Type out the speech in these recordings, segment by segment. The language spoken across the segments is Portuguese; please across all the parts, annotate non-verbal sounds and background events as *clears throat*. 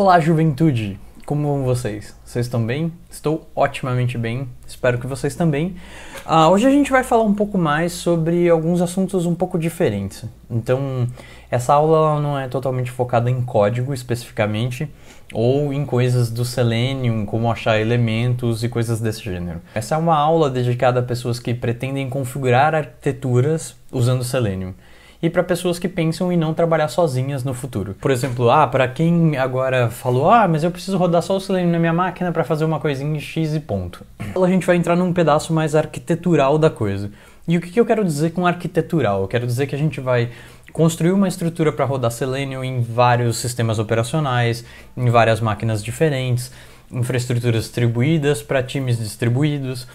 Olá, juventude! Como vão vocês? Vocês estão bem? Estou otimamente bem, espero que vocês também. Uh, hoje a gente vai falar um pouco mais sobre alguns assuntos um pouco diferentes. Então, essa aula não é totalmente focada em código especificamente, ou em coisas do Selenium, como achar elementos e coisas desse gênero. Essa é uma aula dedicada a pessoas que pretendem configurar arquiteturas usando Selenium e para pessoas que pensam em não trabalhar sozinhas no futuro. Por exemplo, ah, para quem agora falou, ah, mas eu preciso rodar só o Selenium na minha máquina para fazer uma coisinha X e ponto. Então a gente vai entrar num pedaço mais arquitetural da coisa. E o que, que eu quero dizer com arquitetural? Eu quero dizer que a gente vai construir uma estrutura para rodar Selenium em vários sistemas operacionais, em várias máquinas diferentes, infraestruturas distribuídas para times distribuídos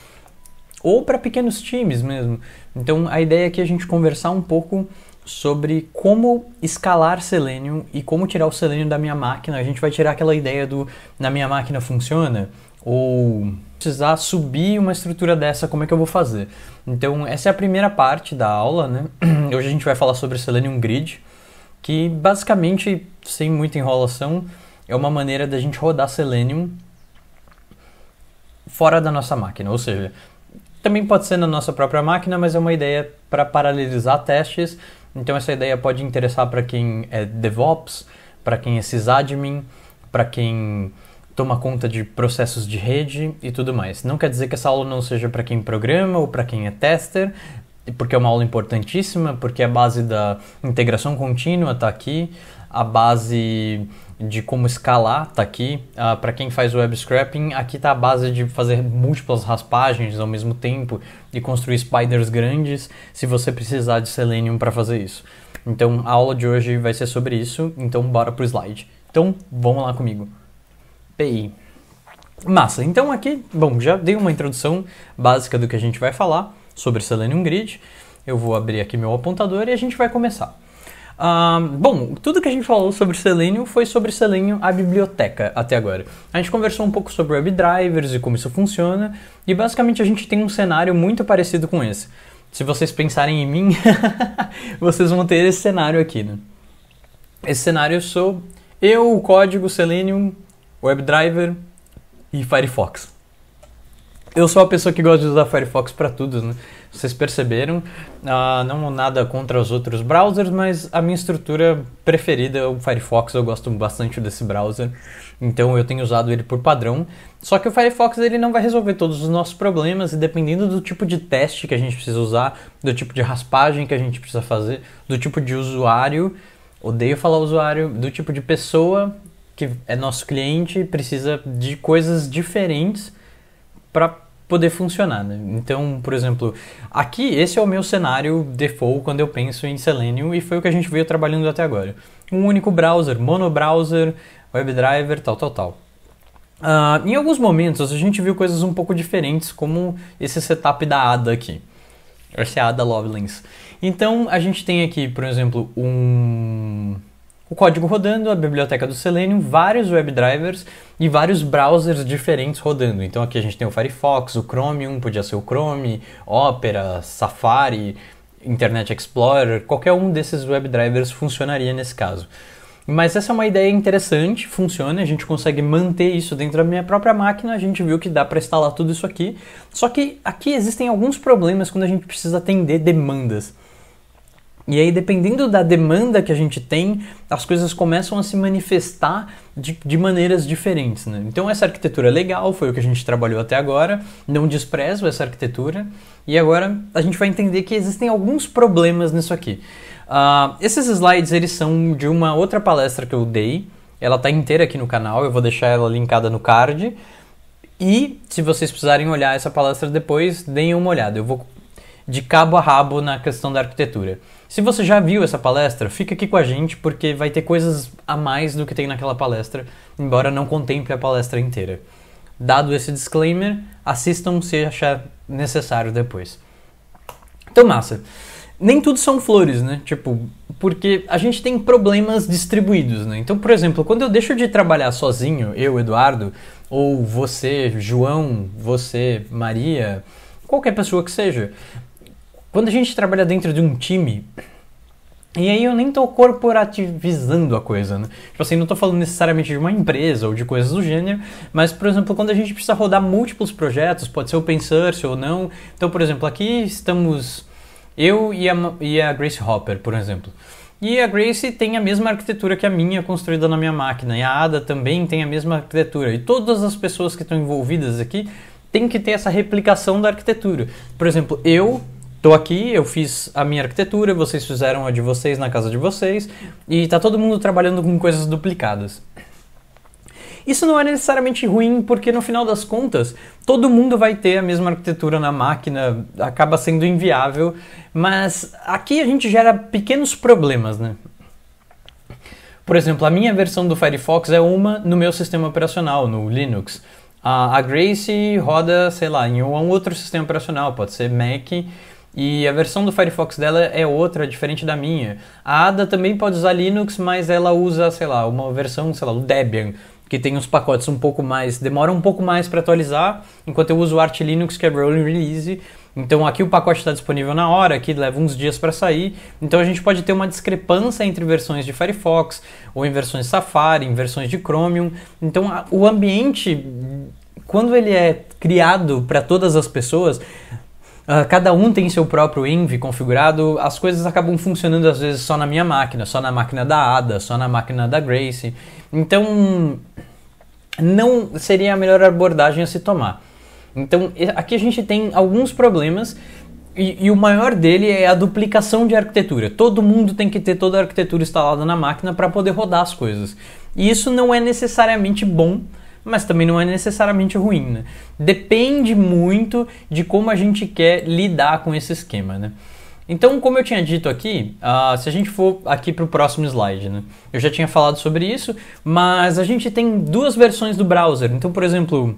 ou para pequenos times mesmo. Então a ideia é que a gente conversar um pouco sobre como escalar Selenium e como tirar o Selenium da minha máquina. A gente vai tirar aquela ideia do na minha máquina funciona ou precisar subir uma estrutura dessa, como é que eu vou fazer? Então, essa é a primeira parte da aula, né? *clears throat* Hoje a gente vai falar sobre Selenium Grid, que basicamente, sem muita enrolação, é uma maneira da gente rodar Selenium fora da nossa máquina, ou seja, também pode ser na nossa própria máquina, mas é uma ideia para paralelizar testes então essa ideia pode interessar para quem é DevOps, para quem é sysadmin, para quem toma conta de processos de rede e tudo mais. Não quer dizer que essa aula não seja para quem programa ou para quem é tester, porque é uma aula importantíssima, porque a base da integração contínua está aqui, a base de como escalar tá aqui. Uh, ah, para quem faz web scrapping, aqui tá a base de fazer múltiplas raspagens ao mesmo tempo e construir spiders grandes, se você precisar de Selenium para fazer isso. Então, a aula de hoje vai ser sobre isso, então bora pro slide. Então, vamos lá comigo. PI. Massa, então aqui, bom, já dei uma introdução básica do que a gente vai falar sobre Selenium Grid. Eu vou abrir aqui meu apontador e a gente vai começar bom, tudo que a gente falou sobre Selenium foi sobre Selenium, a biblioteca, até agora. A gente conversou um pouco sobre WebDrivers e como isso funciona, e basicamente a gente tem um cenário muito parecido com esse. Se vocês pensarem em mim, *laughs* vocês vão ter esse cenário aqui, né? Esse cenário eu sou eu, o código Selenium, WebDriver e Firefox. Eu sou a pessoa que gosta de usar Firefox para tudo, né? vocês perceberam. Uh, não nada contra os outros browsers, mas a minha estrutura preferida é o Firefox, eu gosto bastante desse browser. Então eu tenho usado ele por padrão. Só que o Firefox ele não vai resolver todos os nossos problemas e dependendo do tipo de teste que a gente precisa usar, do tipo de raspagem que a gente precisa fazer, do tipo de usuário, odeio falar usuário, do tipo de pessoa que é nosso cliente, precisa de coisas diferentes para poder funcionar. Né? Então, por exemplo, aqui esse é o meu cenário default quando eu penso em Selenium e foi o que a gente veio trabalhando até agora. Um único browser, web driver, tal, tal, tal. Uh, em alguns momentos a gente viu coisas um pouco diferentes, como esse setup da ADA aqui. Essa é a ADA Lovelings. Então a gente tem aqui, por exemplo, um o código rodando, a biblioteca do Selenium, vários webdrivers e vários browsers diferentes rodando. Então aqui a gente tem o Firefox, o Chromium, podia ser o Chrome, Opera, Safari, Internet Explorer, qualquer um desses webdrivers funcionaria nesse caso. Mas essa é uma ideia interessante, funciona, a gente consegue manter isso dentro da minha própria máquina, a gente viu que dá para instalar tudo isso aqui. Só que aqui existem alguns problemas quando a gente precisa atender demandas. E aí, dependendo da demanda que a gente tem, as coisas começam a se manifestar de, de maneiras diferentes. Né? Então, essa arquitetura é legal, foi o que a gente trabalhou até agora, não desprezo essa arquitetura, e agora a gente vai entender que existem alguns problemas nisso aqui. Uh, esses slides eles são de uma outra palestra que eu dei, ela está inteira aqui no canal, eu vou deixar ela linkada no card. E se vocês precisarem olhar essa palestra depois, deem uma olhada. Eu vou de cabo a rabo na questão da arquitetura. Se você já viu essa palestra, fica aqui com a gente porque vai ter coisas a mais do que tem naquela palestra, embora não contemple a palestra inteira. Dado esse disclaimer, assistam se achar necessário depois. Então, massa. Nem tudo são flores, né? Tipo, porque a gente tem problemas distribuídos, né? Então, por exemplo, quando eu deixo de trabalhar sozinho, eu, Eduardo, ou você, João, você, Maria, qualquer pessoa que seja, quando a gente trabalha dentro de um time, e aí eu nem tô corporativizando a coisa, né? Tipo assim, não tô falando necessariamente de uma empresa ou de coisas do gênero, mas, por exemplo, quando a gente precisa rodar múltiplos projetos, pode ser open source ou não. Então, por exemplo, aqui estamos eu e a, e a Grace Hopper, por exemplo. E a Grace tem a mesma arquitetura que a minha construída na minha máquina, e a Ada também tem a mesma arquitetura. E todas as pessoas que estão envolvidas aqui têm que ter essa replicação da arquitetura. Por exemplo, eu Estou aqui, eu fiz a minha arquitetura, vocês fizeram a de vocês na casa de vocês, e está todo mundo trabalhando com coisas duplicadas. Isso não é necessariamente ruim, porque no final das contas, todo mundo vai ter a mesma arquitetura na máquina, acaba sendo inviável, mas aqui a gente gera pequenos problemas, né? Por exemplo, a minha versão do Firefox é uma no meu sistema operacional, no Linux. A Grace roda, sei lá, em um outro sistema operacional, pode ser Mac, e a versão do Firefox dela é outra, diferente da minha. A Ada também pode usar Linux, mas ela usa, sei lá, uma versão, sei lá, o Debian, que tem uns pacotes um pouco mais, demora um pouco mais para atualizar, enquanto eu uso o Arch Linux, que é rolling release. Então aqui o pacote está disponível na hora, aqui leva uns dias para sair. Então a gente pode ter uma discrepância entre versões de Firefox, ou em versões Safari, em versões de Chromium. Então a, o ambiente, quando ele é criado para todas as pessoas, uh, cada um tem seu próprio env configurado, as coisas acabam funcionando às vezes só na minha máquina, só na máquina da Ada, só na máquina da Grace. Então, não seria a melhor abordagem a se tomar. Então, aqui a gente tem alguns problemas e, e, o maior dele é a duplicação de arquitetura. Todo mundo tem que ter toda a arquitetura instalada na máquina para poder rodar as coisas. E isso não é necessariamente bom mas também não é necessariamente ruim, né? Depende muito de como a gente quer lidar com esse esquema, né? Então, como eu tinha dito aqui, uh, se a gente for aqui para o próximo slide, né? Eu já tinha falado sobre isso, mas a gente tem duas versões do browser. Então, por exemplo,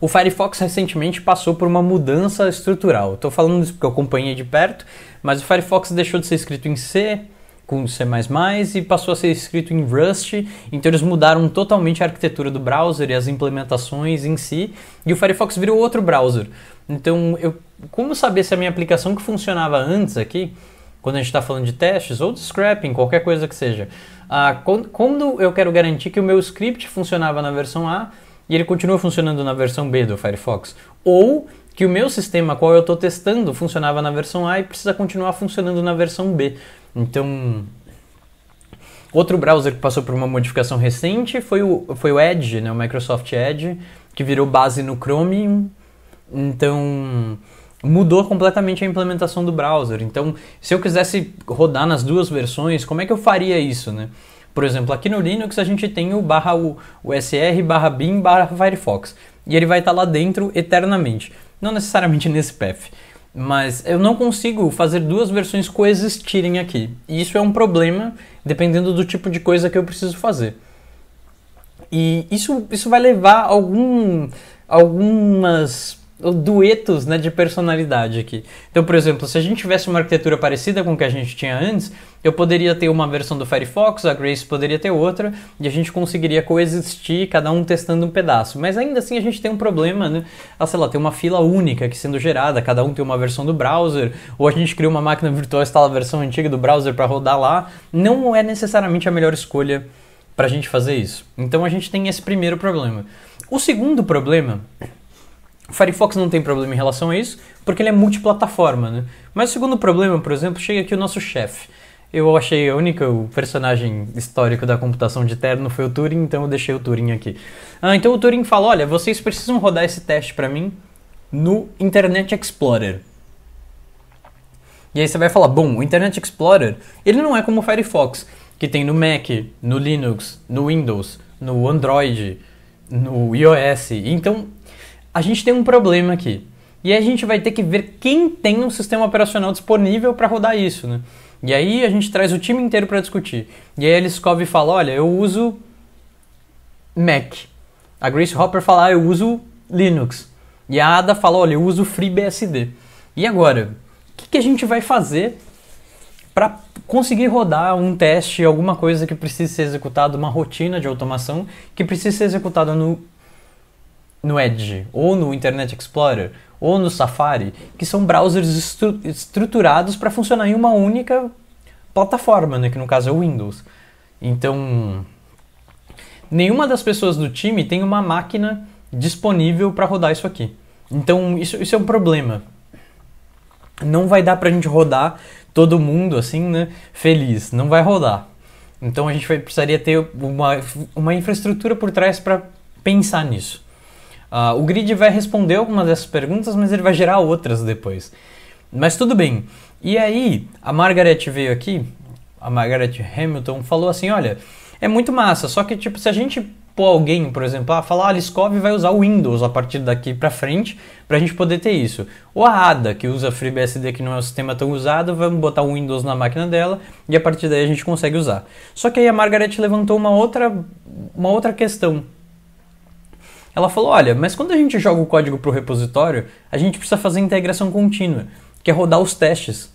o Firefox recentemente passou por uma mudança estrutural. Estou falando isso porque eu acompanhei de perto, mas o Firefox deixou de ser escrito em C, com C++ e passou a ser escrito em Rust, então eles mudaram totalmente a arquitetura do browser e as implementações em si, e o Firefox virou outro browser. Então, eu, como saber se a minha aplicação que funcionava antes aqui, quando a gente está falando de testes ou de scrapping, qualquer coisa que seja, ah, quando eu quero garantir que o meu script funcionava na versão A e ele continua funcionando na versão B do Firefox? Ou que o meu sistema, qual eu estou testando, funcionava na versão A e precisa continuar funcionando na versão B. Então, outro browser que passou por uma modificação recente foi o, foi o Edge, né, o Microsoft Edge, que virou base no Chrome. Então, mudou completamente a implementação do browser. Então, se eu quisesse rodar nas duas versões, como é que eu faria isso, né? Por exemplo, aqui no Linux a gente tem o barra o, o SR barra bin barra Firefox. E ele vai estar lá dentro eternamente. Não necessariamente nesse path mas eu não consigo fazer duas versões coexistirem aqui. E isso é um problema dependendo do tipo de coisa que eu preciso fazer. E isso, isso vai levar algum, algumas duetos né, de personalidade aqui. Então, por exemplo, se a gente tivesse uma arquitetura parecida com o que a gente tinha antes, eu poderia ter uma versão do Firefox, a Grace poderia ter outra, e a gente conseguiria coexistir, cada um testando um pedaço. Mas ainda assim a gente tem um problema, né? Ah, sei lá, tem uma fila única que sendo gerada, cada um tem uma versão do browser, ou a gente cria uma máquina virtual e instala a versão antiga do browser para rodar lá. Não é necessariamente a melhor escolha para a gente fazer isso. Então a gente tem esse primeiro problema. O segundo problema o Firefox não tem problema em relação a isso, porque ele é multiplataforma, né? Mas o segundo problema, por exemplo, chega aqui o nosso chefe. Eu achei a única, o personagem histórico da computação de terno foi o Turing, então eu deixei o Turing aqui. Ah, então o Turing fala, olha, vocês precisam rodar esse teste para mim no Internet Explorer. E aí você vai falar, bom, o Internet Explorer, ele não é como o Firefox, que tem no Mac, no Linux, no Windows, no Android, no iOS. Então, a gente tem um problema aqui. E a gente vai ter que ver quem tem um sistema operacional disponível para rodar isso, né? E aí a gente traz o time inteiro para discutir. E aí a Liscove fala, olha, eu uso Mac. A Grace Hopper fala, ah, eu uso Linux. E a Ada fala, olha, eu uso FreeBSD. E agora, o que, que a gente vai fazer para conseguir rodar um teste, alguma coisa que precise ser executado, uma rotina de automação que precise ser executada no no Edge, ou no Internet Explorer, ou no Safari, que são browsers estru estruturados para funcionar em uma única plataforma, né, que no caso é o Windows. Então, nenhuma das pessoas do time tem uma máquina disponível para rodar isso aqui. Então, isso, isso é um problema. Não vai dar para a gente rodar todo mundo assim, né, feliz. Não vai rodar. Então, a gente vai, precisaria ter uma, uma infraestrutura por trás para pensar nisso. Uh, o grid vai responder algumas dessas perguntas, mas ele vai gerar outras depois. Mas tudo bem. E aí, a Margaret veio aqui, a Margaret Hamilton, falou assim: olha, é muito massa, só que tipo, se a gente pôr alguém, por exemplo, ah, falar, a ah, Liskov vai usar o Windows a partir daqui para frente, para a gente poder ter isso. Ou a Ada, que usa FreeBSD, que não é um sistema tão usado, vamos botar o Windows na máquina dela e a partir daí a gente consegue usar. Só que aí a Margaret levantou uma outra, uma outra questão, ela falou: olha, mas quando a gente joga o código para o repositório, a gente precisa fazer integração contínua, que é rodar os testes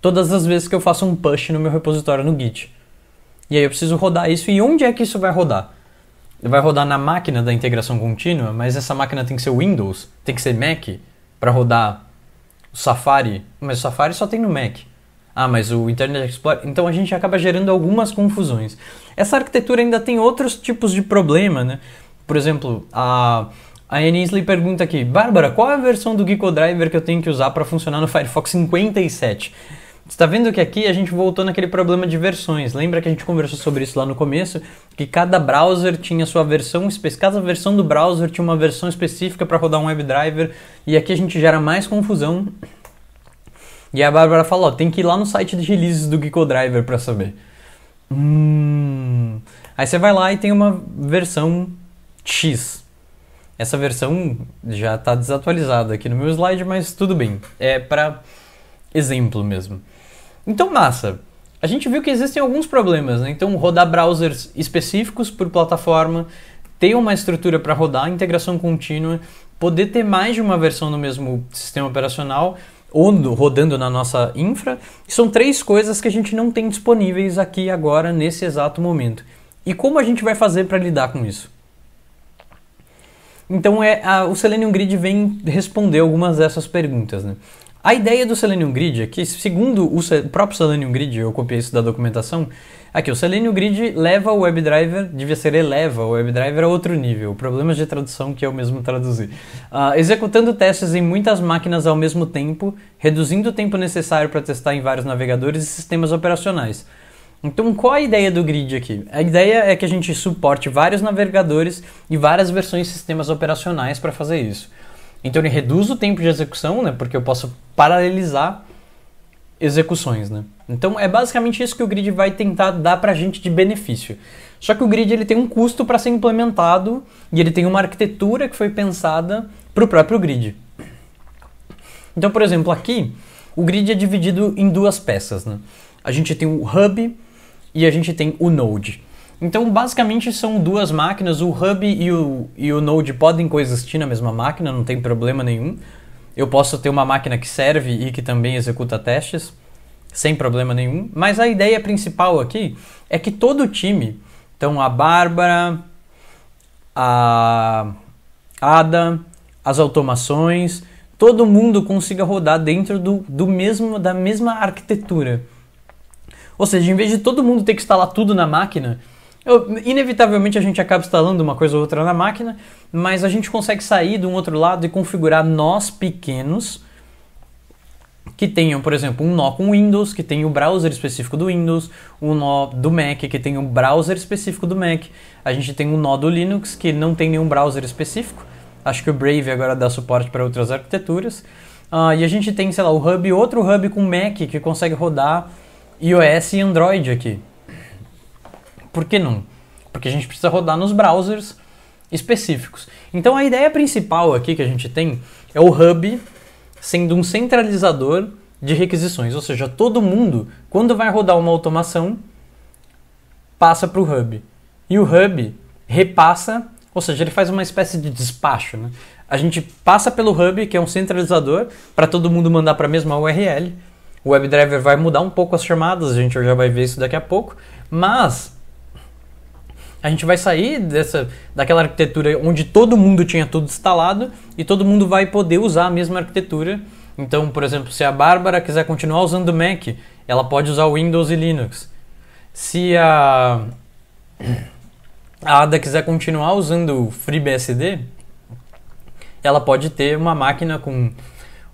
todas as vezes que eu faço um push no meu repositório no Git. E aí eu preciso rodar isso. E onde é que isso vai rodar? Vai rodar na máquina da integração contínua, mas essa máquina tem que ser Windows, tem que ser Mac para rodar o Safari. Mas o Safari só tem no Mac. Ah, mas o Internet Explorer. Então a gente acaba gerando algumas confusões. Essa arquitetura ainda tem outros tipos de problema, né? Por exemplo, a, a pergunta aqui: Bárbara, qual é a versão do Gecko Driver que eu tenho que usar para funcionar no Firefox 57? Você está vendo que aqui a gente voltou naquele problema de versões. Lembra que a gente conversou sobre isso lá no começo? Que cada browser tinha sua versão, específica cada versão do browser tinha uma versão específica para rodar um WebDriver. E aqui a gente gera mais confusão. E a Bárbara fala: tem que ir lá no site de releases do Gecko Driver para saber. Hum. Aí você vai lá e tem uma versão X. Essa versão já está desatualizada aqui no meu slide, mas tudo bem. É para exemplo mesmo. Então, massa. A gente viu que existem alguns problemas, né? Então, rodar browsers específicos por plataforma, ter uma estrutura para rodar, integração contínua, poder ter mais de uma versão no mesmo sistema operacional ou rodando na nossa infra, são três coisas que a gente não tem disponíveis aqui agora nesse exato momento. E como a gente vai fazer para lidar com isso? Então é, a, o Selenium Grid vem responder algumas dessas perguntas. Né? A ideia do Selenium Grid é que, segundo o, próprio Selenium Grid, eu copiei isso da documentação, aqui é o Selenium Grid leva o WebDriver, devia ser eleva o WebDriver a outro nível, problemas de tradução que eu mesmo traduzi, uh, executando testes em muitas máquinas ao mesmo tempo, reduzindo o tempo necessário para testar em vários navegadores e sistemas operacionais. Então, qual a ideia do grid aqui? A ideia é que a gente suporte vários navegadores e várias versões de sistemas operacionais para fazer isso. Então, ele reduz o tempo de execução, né, porque eu posso paralelizar execuções. Né? Então, é basicamente isso que o grid vai tentar dar para a gente de benefício. Só que o grid ele tem um custo para ser implementado e ele tem uma arquitetura que foi pensada para o próprio grid. Então, por exemplo, aqui o grid é dividido em duas peças. Né? A gente tem o hub e a gente tem o Node. Então, basicamente, são duas máquinas. O Hub e o, e o Node podem coexistir na mesma máquina, não tem problema nenhum. Eu posso ter uma máquina que serve e que também executa testes, sem problema nenhum. Mas a ideia principal aqui é que todo o time, então a Bárbara, a Ada, as automações, todo mundo consiga rodar dentro do, do mesmo da mesma arquitetura. Ou seja, em vez de todo mundo ter que instalar tudo na máquina, eu, inevitavelmente a gente acaba instalando uma coisa ou outra na máquina, mas a gente consegue sair de um outro lado e configurar nós pequenos que tenham, por exemplo, um nó com Windows, que tem o browser específico do Windows, um nó do Mac, que tem um browser específico do Mac. A gente tem um nó do Linux, que não tem nenhum browser específico. Acho que o Brave agora dá suporte para outras arquiteturas. Uh, e a gente tem, sei lá, o Hub, outro Hub com Mac, que consegue rodar iOS e Android aqui. Por que não? Porque a gente precisa rodar nos browsers específicos. Então a ideia principal aqui que a gente tem é o hub sendo um centralizador de requisições, ou seja, todo mundo quando vai rodar uma automação passa para o hub e o hub repassa, ou seja, ele faz uma espécie de despacho, né? A gente passa pelo hub que é um centralizador para todo mundo mandar para a mesma URL o WebDriver vai mudar um pouco as chamadas, a gente já vai ver isso daqui a pouco, mas a gente vai sair dessa, daquela arquitetura onde todo mundo tinha tudo instalado e todo mundo vai poder usar a mesma arquitetura. Então, por exemplo, se a Bárbara quiser continuar usando Mac, ela pode usar Windows e Linux. Se a, a Ada quiser continuar usando FreeBSD, ela pode ter uma máquina com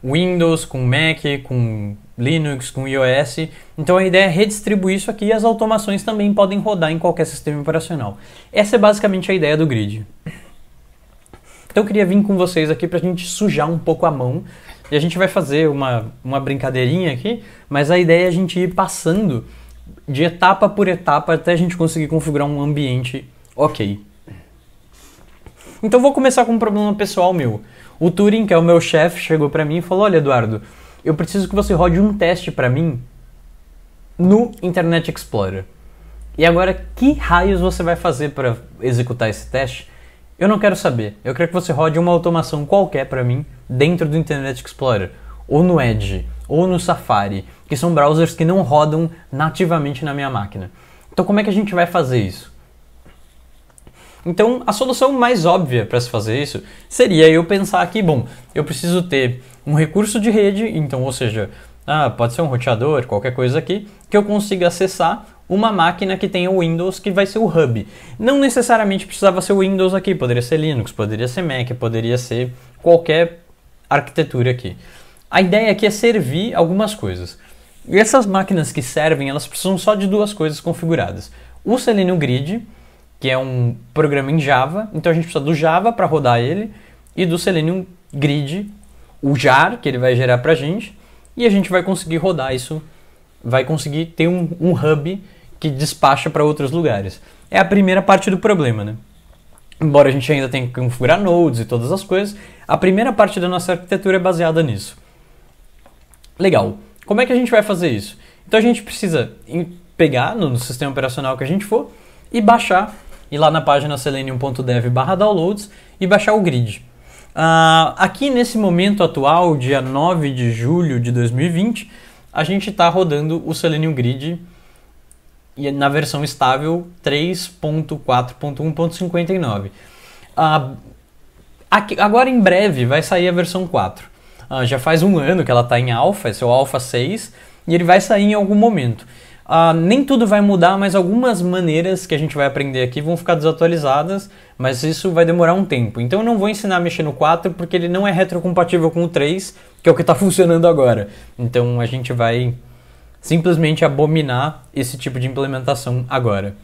Windows, com Mac, com Linux, com iOS. Então a ideia é redistribuir isso aqui e as automações também podem rodar em qualquer sistema operacional. Essa é basicamente a ideia do grid. Então eu queria vir com vocês aqui para a gente sujar um pouco a mão. E a gente vai fazer uma, uma brincadeirinha aqui, mas a ideia é a gente ir passando de etapa por etapa até a gente conseguir configurar um ambiente ok. Então vou começar com um problema pessoal meu. O Turing, que é o meu chefe, chegou para mim e falou: "Olha, Eduardo, eu preciso que você rode um teste para mim no Internet Explorer. E agora, que raios você vai fazer para executar esse teste? Eu não quero saber. Eu quero que você rode uma automação qualquer para mim dentro do Internet Explorer, ou no Edge, ou no Safari, que são browsers que não rodam nativamente na minha máquina. Então, como é que a gente vai fazer isso? Então, a solução mais óbvia para se fazer isso seria eu pensar que, bom, eu preciso ter um recurso de rede, então, ou seja, ah, pode ser um roteador, qualquer coisa aqui, que eu consiga acessar uma máquina que tenha o Windows que vai ser o hub. Não necessariamente precisava ser o Windows aqui, poderia ser Linux, poderia ser Mac, poderia ser qualquer arquitetura aqui. A ideia aqui é servir algumas coisas. E essas máquinas que servem, elas precisam só de duas coisas configuradas. O Selenium Grid que é um programa em Java. Então a gente precisa do Java para rodar ele e do Selenium Grid, o JAR que ele vai gerar para a gente, e a gente vai conseguir rodar isso, vai conseguir ter um, um hub que despacha para outros lugares. É a primeira parte do problema, né? Embora a gente ainda tenha que configurar nodes e todas as coisas, a primeira parte da nossa arquitetura é baseada nisso. Legal. Como é que a gente vai fazer isso? Então a gente precisa pegar no, no sistema operacional que a gente for e baixar ir lá na página selenium.dev downloads e baixar o grid. Uh, aqui nesse momento atual, dia 9 de julho de 2020, a gente está rodando o Selenium Grid é na versão estável 3.4.1.59. Uh, ah, aqui, agora em breve vai sair a versão 4. Uh, ah, já faz um ano que ela está em alfa, esse é o alfa 6, e ele vai sair em algum momento. Uh, nem tudo vai mudar, mas algumas maneiras que a gente vai aprender aqui vão ficar desatualizadas, mas isso vai demorar um tempo. Então eu não vou ensinar a mexer no 4 porque ele não é retrocompatível com o 3, que é o que está *laughs* funcionando agora. Então a gente vai simplesmente abominar esse tipo de implementação agora.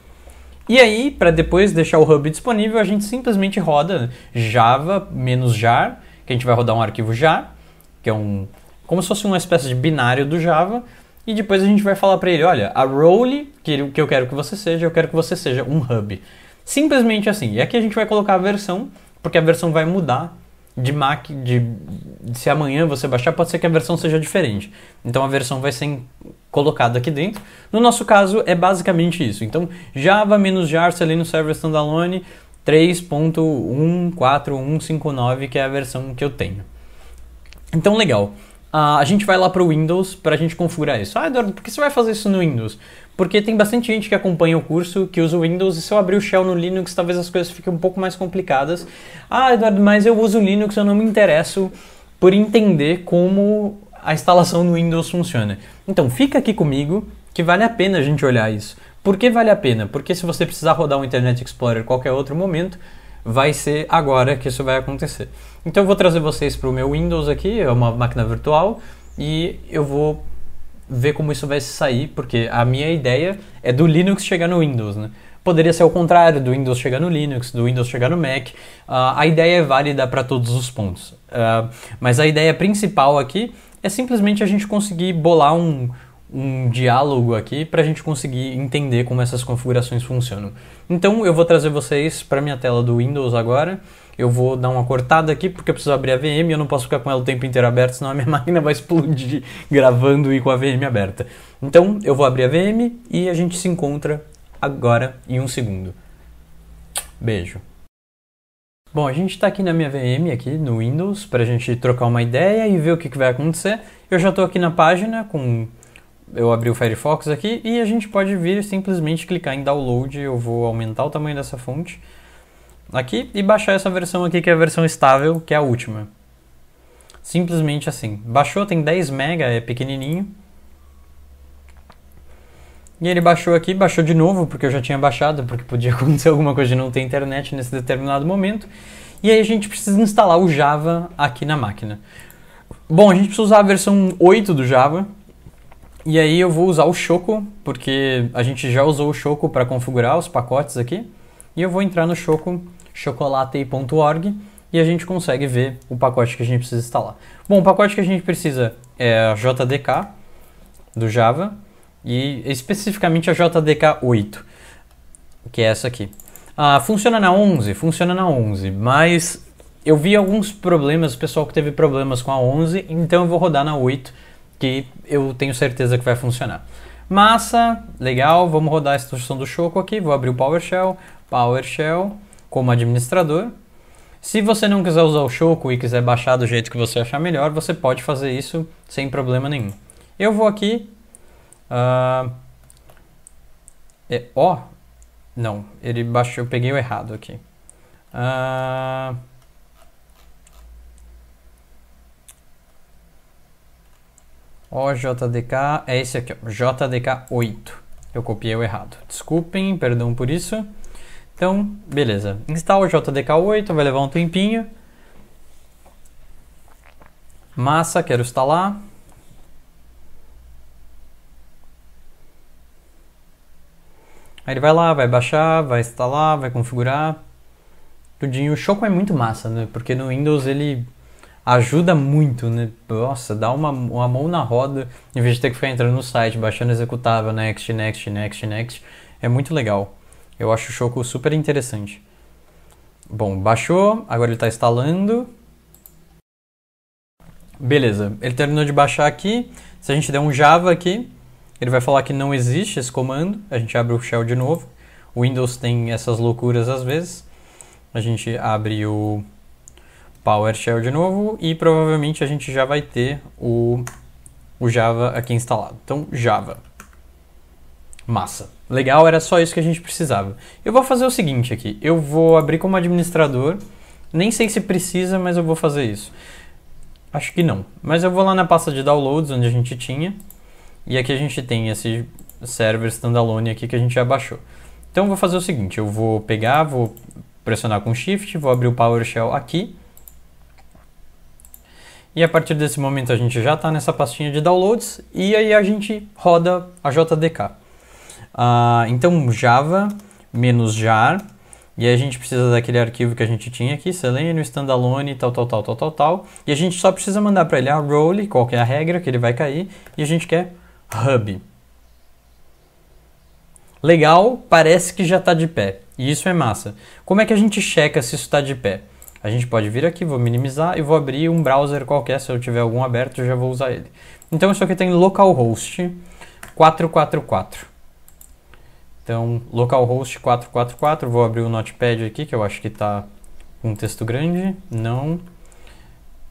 E aí, para depois deixar o hub disponível, a gente simplesmente roda java menos jar, que a gente vai rodar um arquivo jar, que é um como se fosse uma espécie de binário do Java, e depois a gente vai falar para ele, olha, a role que, eu quero que você seja, eu quero que você seja um hub. Simplesmente assim. E aqui a gente vai colocar a versão, porque a versão vai mudar de Mac, de, se amanhã você baixar, pode ser que a versão seja diferente. Então a versão vai ser colocada aqui dentro. No nosso caso, é basicamente isso. Então, Java menos jar ali no server standalone 3.14159, que é a versão que eu tenho. Então, legal. Ah, a gente vai lá para o Windows para a gente configurar isso. Ah, Eduardo, por que você vai fazer isso no Windows? Porque tem bastante gente que acompanha o curso que usa o Windows e se eu abrir o shell no Linux, talvez as coisas fiquem um pouco mais complicadas. Ah, Eduardo, mas eu uso o Linux, eu não me interesso por entender como a instalação no Windows funciona. Então, fica aqui comigo que vale a pena a gente olhar isso. Por que vale a pena? Porque se você precisar rodar um Internet Explorer em qualquer outro momento, vai ser agora que isso vai acontecer. Então eu vou trazer vocês para o meu Windows aqui, é uma máquina virtual, e eu vou ver como isso vai sair, porque a minha ideia é do Linux chegar no Windows, né? Poderia ser o contrário, do Windows chegar no Linux, do Windows chegar no Mac. Uh, a ideia é válida para todos os pontos. Uh, mas a ideia principal aqui é simplesmente a gente conseguir bolar um, um diálogo aqui para a gente conseguir entender como essas configurações funcionam. Então eu vou trazer vocês para minha tela do Windows agora. Eu vou dar uma cortada aqui porque eu preciso abrir a VM, eu não posso ficar com ela o tempo inteiro aberta, senão a minha *laughs* máquina vai explodir gravando e com a VM aberta. Então eu vou abrir a VM e a gente se encontra agora em um segundo. Beijo. Bom, a gente está aqui na minha VM, aqui no Windows, para a gente trocar uma ideia e ver o que, que vai acontecer. Eu já estou aqui na página com eu abri o Firefox aqui e a gente pode vir simplesmente clicar em download, eu vou aumentar o tamanho dessa fonte aqui e baixar essa versão aqui que é a versão estável, que é a última. Simplesmente assim. Baixou, tem 10 mega, é pequenininho. E ele baixou aqui, baixou de novo, porque eu já tinha baixado, porque podia *laughs* acontecer alguma coisa de não ter internet nesse determinado momento. E aí a gente precisa instalar o Java aqui na máquina. Bom, a gente precisa usar a versão 8 do Java, e aí eu vou usar o Choco, porque a gente já usou o Choco para configurar os pacotes aqui. E eu vou entrar no Choco, chocolatei.org, e a gente consegue ver o pacote que a gente precisa instalar. Bom, o pacote que a gente precisa é a JDK do Java, e especificamente a JDK 8, que é essa aqui. Ah, funciona na 11, funciona na 11, mas eu vi alguns problemas, o pessoal que teve problemas com a 11, então eu vou rodar na 8, que eu tenho certeza que vai funcionar. Massa, legal, vamos rodar a instrução do Choco aqui, vou abrir o PowerShell, PowerShell como administrador. Se você não quiser usar o Choco e quiser baixar do jeito que você achar melhor, você pode fazer isso sem problema nenhum. Eu vou aqui. Uh, é, ó. Não, ele baixou, eu peguei o errado aqui. Uh, OJDK é esse aqui, ó, JDK8. Eu copiei o errado. Desculpem, perdão por isso. Então, beleza. Instala o JDK8, vai levar um tempinho. Massa, quero instalar. Aí ele vai lá, vai baixar, vai instalar, vai configurar. Tudinho. O Choco é muito massa, né? Porque no Windows ele ajuda muito, né? Nossa, dá uma, uma mão na roda em vez de ter que ficar entrando no site, baixando executável, next, next, next, next. É muito legal. Eu acho o Choco super interessante. Bom, baixou, agora ele está instalando. Beleza, ele terminou de baixar aqui. Se a gente der um Java aqui, ele vai falar que não existe esse comando. A gente abre o shell de novo. O Windows tem essas loucuras às vezes. A gente abre o PowerShell de novo e provavelmente a gente já vai ter o, o Java aqui instalado. Então, Java. Massa. Legal, era só isso que a gente precisava. Eu vou fazer o seguinte aqui, eu vou abrir como administrador, nem sei se precisa, mas eu vou fazer isso. Acho que não, mas eu vou lá na pasta de downloads, onde a gente tinha, e aqui a gente tem esse server standalone aqui que a gente já baixou. Então eu vou fazer o seguinte, eu vou pegar, vou pressionar com Shift, vou abrir o PowerShell aqui, e a partir desse momento a gente já está nessa pastinha de downloads e aí a gente roda a JDK. Uh, ah, então java menos jar e aí a gente precisa daquele arquivo que a gente tinha aqui, Selenium, standalone, tal, tal, tal, tal, tal, tal. E a gente só precisa mandar para ele a role, qual é a regra que ele vai cair, e a gente quer hub. Legal, parece que já está de pé. E isso é massa. Como é que a gente checa se isso está de pé? A gente pode vir aqui, vou minimizar e vou abrir um browser qualquer, se eu tiver algum aberto, eu já vou usar ele. Então isso aqui tem localhost 444. Então, localhost 444, vou abrir o Notepad aqui, que eu acho que está com um texto grande. Não.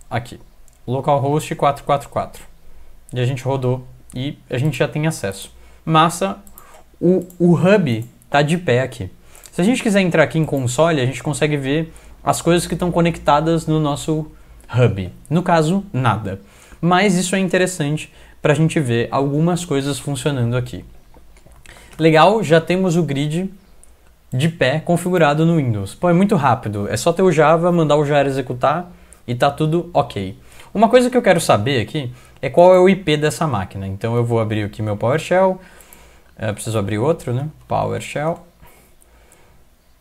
Aqui. Localhost 444. E a gente rodou e a gente já tem acesso. Massa, o, o hub está de pé aqui. Se a gente quiser entrar aqui em console, a gente consegue ver as coisas que estão conectadas no nosso hub. No caso, nada. Mas isso é interessante para a gente ver algumas coisas funcionando aqui. Legal, já temos o grid de pé configurado no Windows. Pô, é muito rápido, é só ter o Java, mandar o Java executar e tá tudo ok. Uma coisa que eu quero saber aqui é qual é o IP dessa máquina. Então eu vou abrir aqui meu PowerShell, eu é, preciso abrir outro, né? PowerShell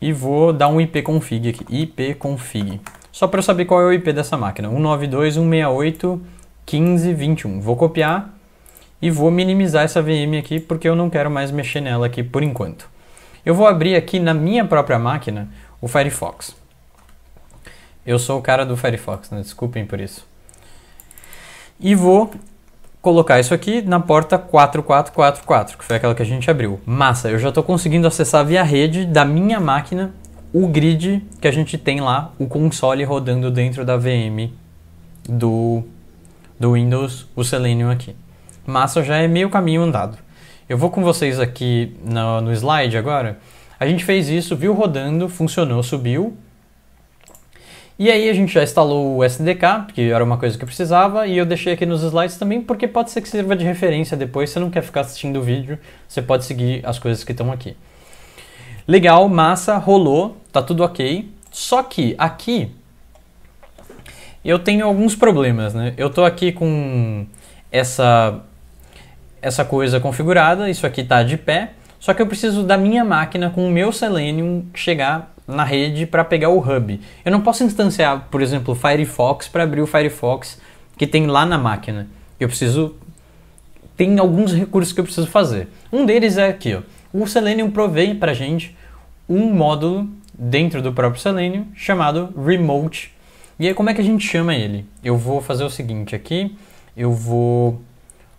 e vou dar um ipconfig aqui, ipconfig. Só para eu saber qual é o IP dessa máquina, 192.168.15.21. Vou copiar e vou minimizar essa VM aqui porque eu não quero mais mexer nela aqui por enquanto. Eu vou abrir aqui na minha própria máquina o Firefox. Eu sou o cara do Firefox, né? desculpem por isso. E vou colocar isso aqui na porta 4444, que foi aquela que a gente abriu. Massa, eu já estou conseguindo acessar via rede da minha máquina o grid que a gente tem lá, o console rodando dentro da VM do, do Windows, o Selenium aqui. Massa já é meio caminho andado. Eu vou com vocês aqui no, no slide agora. A gente fez isso, viu rodando, funcionou, subiu, e aí a gente já instalou o SDK, porque era uma coisa que eu precisava, e eu deixei aqui nos slides também, porque pode ser que sirva de referência depois, você não quer ficar assistindo o vídeo, você pode seguir as coisas que estão aqui. Legal, massa, rolou, tá tudo ok. Só que aqui eu tenho alguns problemas, né? Eu tô aqui com essa essa coisa configurada, isso aqui tá de pé, só que eu preciso da minha máquina com o meu Selenium chegar na rede para pegar o hub. Eu não posso instanciar, por exemplo, o Firefox para abrir o Firefox que tem lá na máquina. Eu preciso tem alguns recursos que eu preciso fazer. Um deles é aqui, ó. O Selenium provém para gente um módulo dentro do próprio Selenium chamado Remote. E aí como é que a gente chama ele? Eu vou fazer o seguinte aqui, eu vou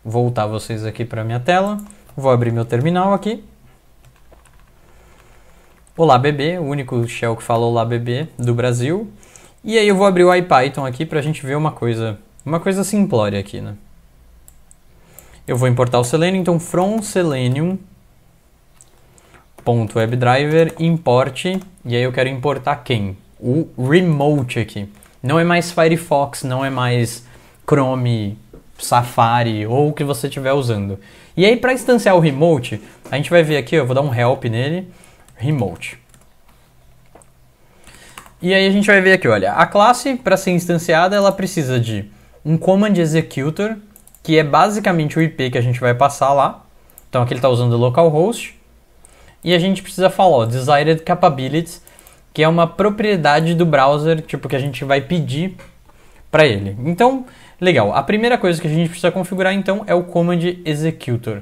voltar vocês aqui para minha tela, vou abrir meu terminal aqui Olá bebê, o único shell que fala Olá bebê do Brasil. E aí eu vou abrir o IPython aqui para a gente ver uma coisa, uma coisa simplória aqui, né? Eu vou importar o Selenium, então from selenium.webdriver import, e aí eu quero importar quem? O remote aqui. Não é mais Firefox, não é mais Chrome, Safari ou o que você estiver usando. E aí para instanciar o remote, a gente vai ver aqui, eu vou dar um help nele remote. E aí a gente vai ver aqui, olha, a classe para ser instanciada ela precisa de um command executor, que é basicamente o IP que a gente vai passar lá. Então aqui ele está usando localhost. E a gente precisa falar, ó, desired capabilities, que é uma propriedade do browser, tipo que a gente vai pedir para ele. Então, legal. A primeira coisa que a gente precisa configurar então é o command executor.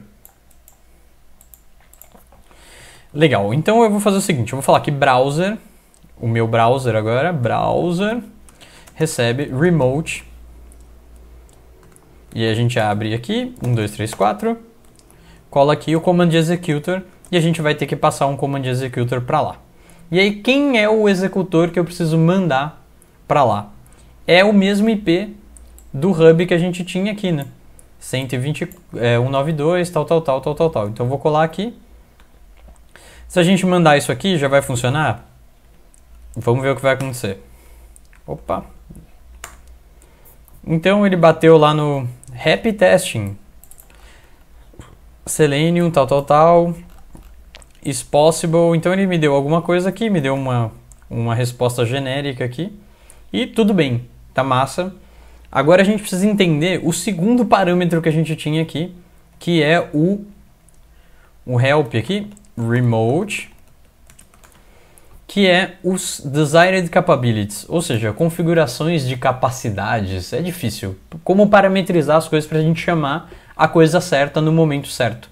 Legal, então eu vou fazer o seguinte, eu vou falar que browser, o meu browser agora, browser, recebe remote, e a gente abre aqui, 1, 2, 3, 4, cola aqui o command executor, e a gente vai ter que passar um command executor para lá. E aí, quem é o executor que eu preciso mandar para lá? É o mesmo IP do hub que a gente tinha aqui, né? 120, é, 192, tal, tal, tal, tal, tal, tal. Então, vou colar aqui se a gente mandar isso aqui, já vai funcionar? Vamos ver o que vai acontecer. Opa! Então ele bateu lá no Happy Testing. Selenium, tal, tal, tal. Is possible. Então ele me deu alguma coisa aqui, me deu uma, uma resposta genérica aqui. E tudo bem, tá massa. Agora a gente precisa entender o segundo parâmetro que a gente tinha aqui, que é o, o help aqui remote, que é os desired capabilities, ou seja, configurações de capacidades. É difícil. Como parametrizar as coisas para a gente chamar a coisa certa no momento certo.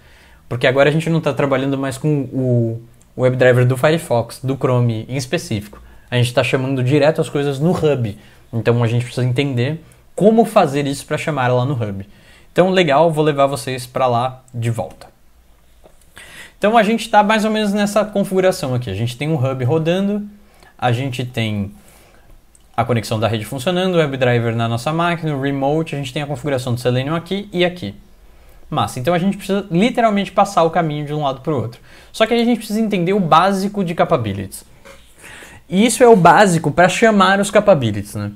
Porque agora a gente não está trabalhando mais com o WebDriver do Firefox, do Chrome em específico. A gente está chamando direto as coisas no Hub. Então a gente precisa entender como fazer isso para chamar lá no Hub. Então, legal, vou levar vocês para lá de volta. Então a gente está mais ou menos nessa configuração aqui. A gente tem um hub rodando, a gente tem a conexão da rede funcionando, o WebDriver na nossa máquina, o remote, a gente tem a configuração do Selenium aqui e aqui. Massa, então a gente precisa literalmente passar o caminho de um lado para o outro. Só que aí a gente precisa entender o básico de capabilities. E isso é o básico para chamar os capabilities, né?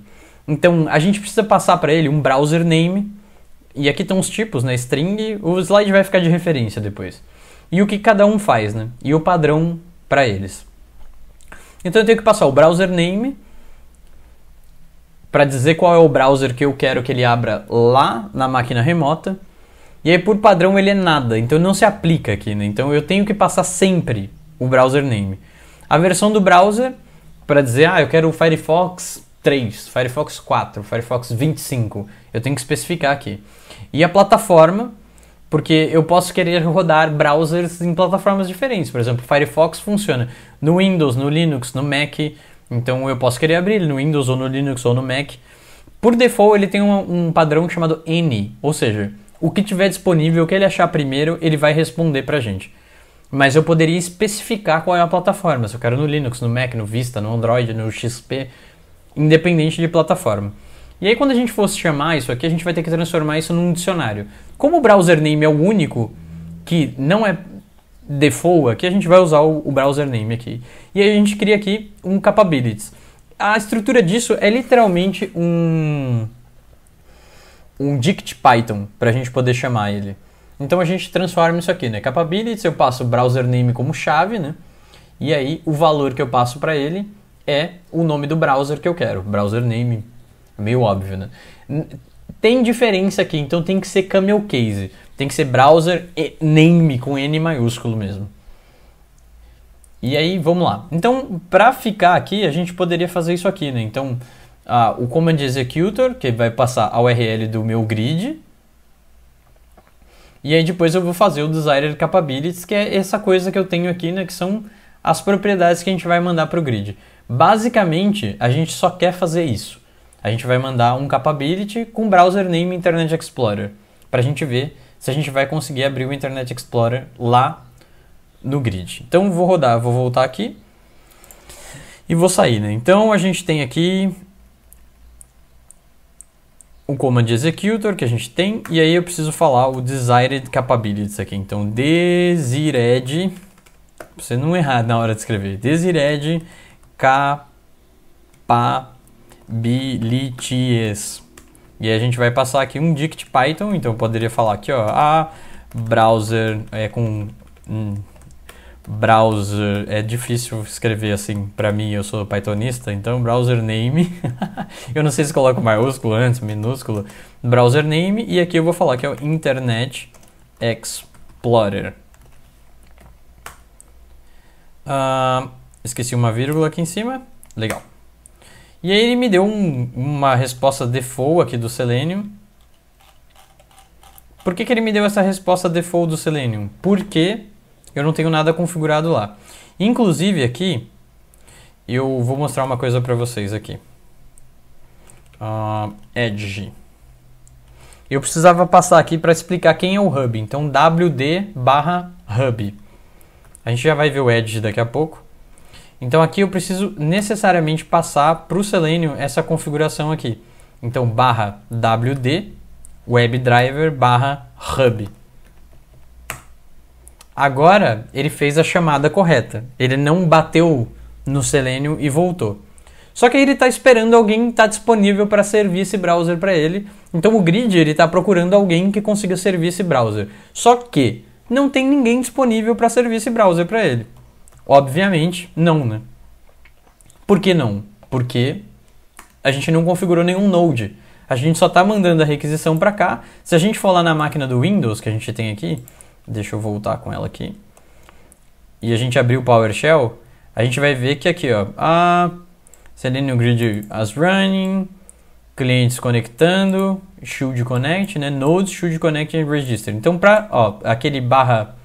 Então a gente precisa passar para ele um browser name, e aqui estão os tipos, né? String, o slide vai ficar de referência depois e o que cada um faz, né? E o padrão para eles. Então eu tenho que passar o browser name para dizer qual é o browser que eu quero que ele abra lá na máquina remota. E aí por padrão ele é nada, então não se aplica aqui, né? Então eu tenho que passar sempre o browser name. A versão do browser para dizer, ah, eu quero o Firefox 3, Firefox 4, Firefox 25. Eu tenho que especificar aqui. E a plataforma porque eu posso querer rodar browsers em plataformas diferentes. Por exemplo, Firefox funciona no Windows, no Linux, no Mac. Então eu posso querer abrir ele no Windows ou no Linux ou no Mac. Por default, ele tem um, um padrão chamado N, ou seja, o que tiver disponível, o que ele achar primeiro, ele vai responder a gente. Mas eu poderia especificar qual é a plataforma, se eu quero no Linux, no Mac, no Vista, no Android, no XP, independente de plataforma. E aí quando a gente fosse chamar isso aqui, a gente vai ter que transformar isso num dicionário. Como o browser name é o único que não é default aqui, a gente vai usar o, o browser name aqui. E aí a gente cria aqui um capabilities. A estrutura disso é literalmente um um dict Python para a gente poder chamar ele. Então a gente transforma isso aqui, né? Capabilities, eu passo o browser name como chave, né? E aí o valor que eu passo para ele é o nome do browser que eu quero, browser name meio óbvio, né? Tem diferença aqui, então tem que ser camel case. Tem que ser browser name com N maiúsculo mesmo. E aí, vamos lá. Então, para ficar aqui, a gente poderia fazer isso aqui, né? Então, o command executor, que vai passar a URL do meu grid. E aí depois eu vou fazer o desired capabilities, que é essa coisa que eu tenho aqui, né, que são as propriedades que a gente vai mandar para o grid. Basicamente, a gente só quer fazer isso a gente vai mandar um capability com browser name Internet Explorer, para a gente ver se a gente vai conseguir abrir o Internet Explorer lá no grid. Então vou rodar, vou voltar aqui e vou sair, né? Então a gente tem aqui o command executor que a gente tem e aí eu preciso falar o desired capabilities aqui. Então desired pra você não errar na hora de escrever. Desired capa possibilities. E a gente vai passar aqui um dict Python, então eu poderia falar aqui, ó, a browser é com hum, browser é difícil escrever assim para mim, eu sou pythonista, então browser name. *laughs* eu não sei se coloco maiúsculo antes, minúsculo, browser name e aqui eu vou falar que é o Internet Explorer. Uh, esqueci uma vírgula aqui em cima. Legal. E aí ele me deu um, uma resposta default aqui do Selenium. Por que, que ele me deu essa resposta default do Selenium? Porque eu não tenho nada configurado lá. Inclusive aqui, eu vou mostrar uma coisa para vocês aqui. Uh, edge. Eu precisava passar aqui para explicar quem é o Hub. Então, wd barra Hub. A gente já vai ver o Edge daqui a pouco. Então aqui eu preciso necessariamente passar para o Selenium essa configuração aqui. Então barra wd webdriver barra hub. Agora ele fez a chamada correta. Ele não bateu no Selenium e voltou. Só que aí ele está esperando alguém estar tá disponível para servir esse browser para ele. Então o grid ele está procurando alguém que consiga servir esse browser. Só que não tem ninguém disponível para servir esse browser para ele. Obviamente, não, né? Por que não? Porque a gente não configurou nenhum node. A gente só está mandando a requisição para cá. Se a gente for lá na máquina do Windows que a gente tem aqui, deixa eu voltar com ela aqui, e a gente abrir o PowerShell, a gente vai ver que aqui, ó, a Selenium Grid as running, clientes conectando, should connect, né, nodes should connect and register. Então, para, aquele barra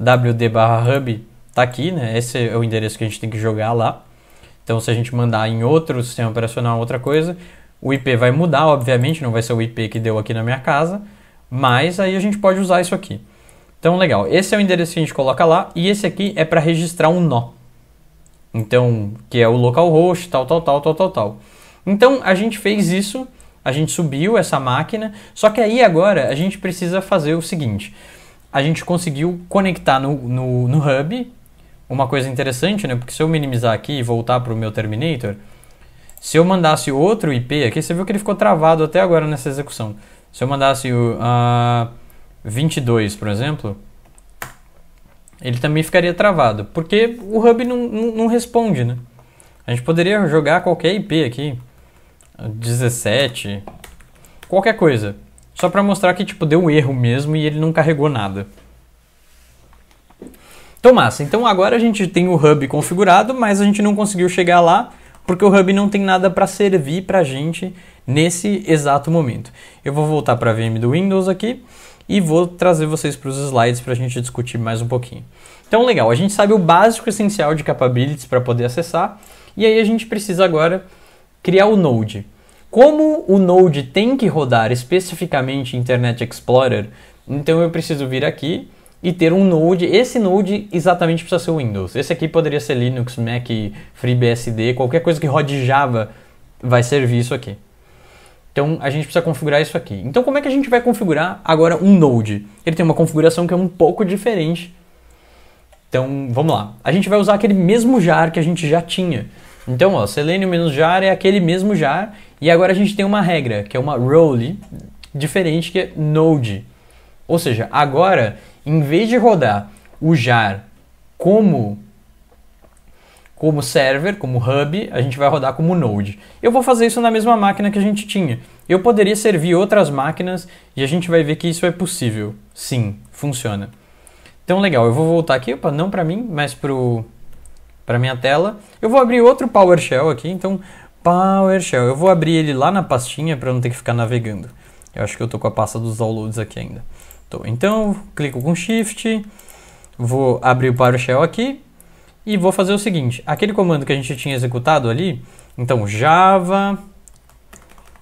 wd barra hub tá aqui, né? Esse é o endereço que a gente tem que jogar lá. Então, se a gente mandar em outro sistema operacional outra coisa, o IP vai mudar, obviamente, não vai ser o IP que deu aqui na minha casa, mas aí a gente pode usar isso aqui. Então, legal. Esse é o endereço que a gente coloca lá e esse aqui é para registrar um nó. Então, que é o localhost, tal, tal, tal, tal, tal, tal. Então, a gente fez isso, a gente subiu essa máquina, só que aí agora a gente precisa fazer o seguinte. A gente conseguiu conectar no, no, no hub, uma coisa interessante, né? Porque se eu minimizar aqui e voltar para o meu Terminator, se eu mandasse outro IP aqui, você viu que ele ficou travado até agora nessa execução. Se eu mandasse o uh, 22, por exemplo, ele também ficaria travado, porque o hub não, não, não responde, né? A gente poderia jogar qualquer IP aqui, 17, qualquer coisa, só para mostrar que tipo deu um erro mesmo e ele não carregou nada. Então, massa. Então agora a gente tem o hub configurado, mas a gente não conseguiu chegar lá porque o hub não tem nada para servir para a gente nesse exato momento. Eu vou voltar para a VM do Windows aqui e vou trazer vocês para os slides para a gente discutir mais um pouquinho. Então, legal, a gente sabe o básico essencial de capabilities para poder acessar e aí a gente precisa agora criar o Node. Como o Node tem que rodar especificamente Internet Explorer, então eu preciso vir aqui e ter um Node. Esse Node exatamente precisa ser Windows. Esse aqui poderia ser Linux, Mac, FreeBSD, qualquer coisa que rode Java vai servir isso aqui. Então a gente precisa configurar isso aqui. Então como é que a gente vai configurar agora um Node? Ele tem uma configuração que é um pouco diferente. Então vamos lá. A gente vai usar aquele mesmo jar que a gente já tinha. Então, ó, selenium-jar é aquele mesmo jar, e agora a gente tem uma regra, que é uma role diferente, que é node. Ou seja, agora, em vez de rodar o jar como como server, como hub, a gente vai rodar como node. Eu vou fazer isso na mesma máquina que a gente tinha. Eu poderia servir outras máquinas e a gente vai ver que isso é possível. Sim, funciona. Então legal, eu vou voltar aqui, opa, não para mim, mas pro para minha tela. Eu vou abrir outro PowerShell aqui, então PowerShell. Eu vou abrir ele lá na pastinha para não ter que ficar navegando. Eu acho que eu tô com a pasta dos downloads aqui ainda. Estou. Então, clico com Shift, vou abrir o PowerShell aqui e vou fazer o seguinte. Aquele comando que a gente tinha executado ali, então Java...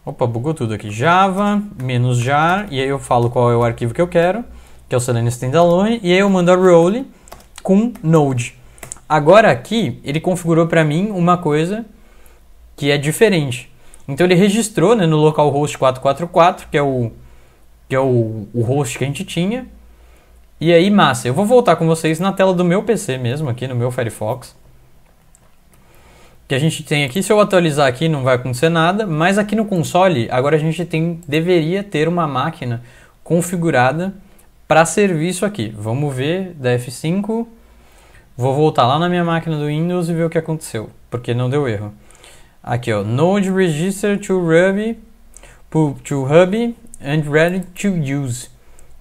Opa, bugou tudo aqui. Java, menos jar, e aí eu falo qual é o arquivo que eu quero, que é o Selenium Standalone, e aí eu mando a role com Node. Agora aqui, ele configurou para mim uma coisa que é diferente. Então ele registrou né, no localhost 444, que é o que é o, o host que a gente tinha. E aí, massa, eu vou voltar com vocês na tela do meu PC mesmo, aqui no meu Firefox. Que a gente tem aqui, se eu atualizar aqui não vai acontecer nada, mas aqui no console agora a gente tem, deveria ter uma máquina configurada para serviço aqui. Vamos ver da F5, vou voltar lá na minha máquina do Windows e ver o que aconteceu, porque não deu erro. Aqui ó, Node Register to Ruby, to Hub and ready to use.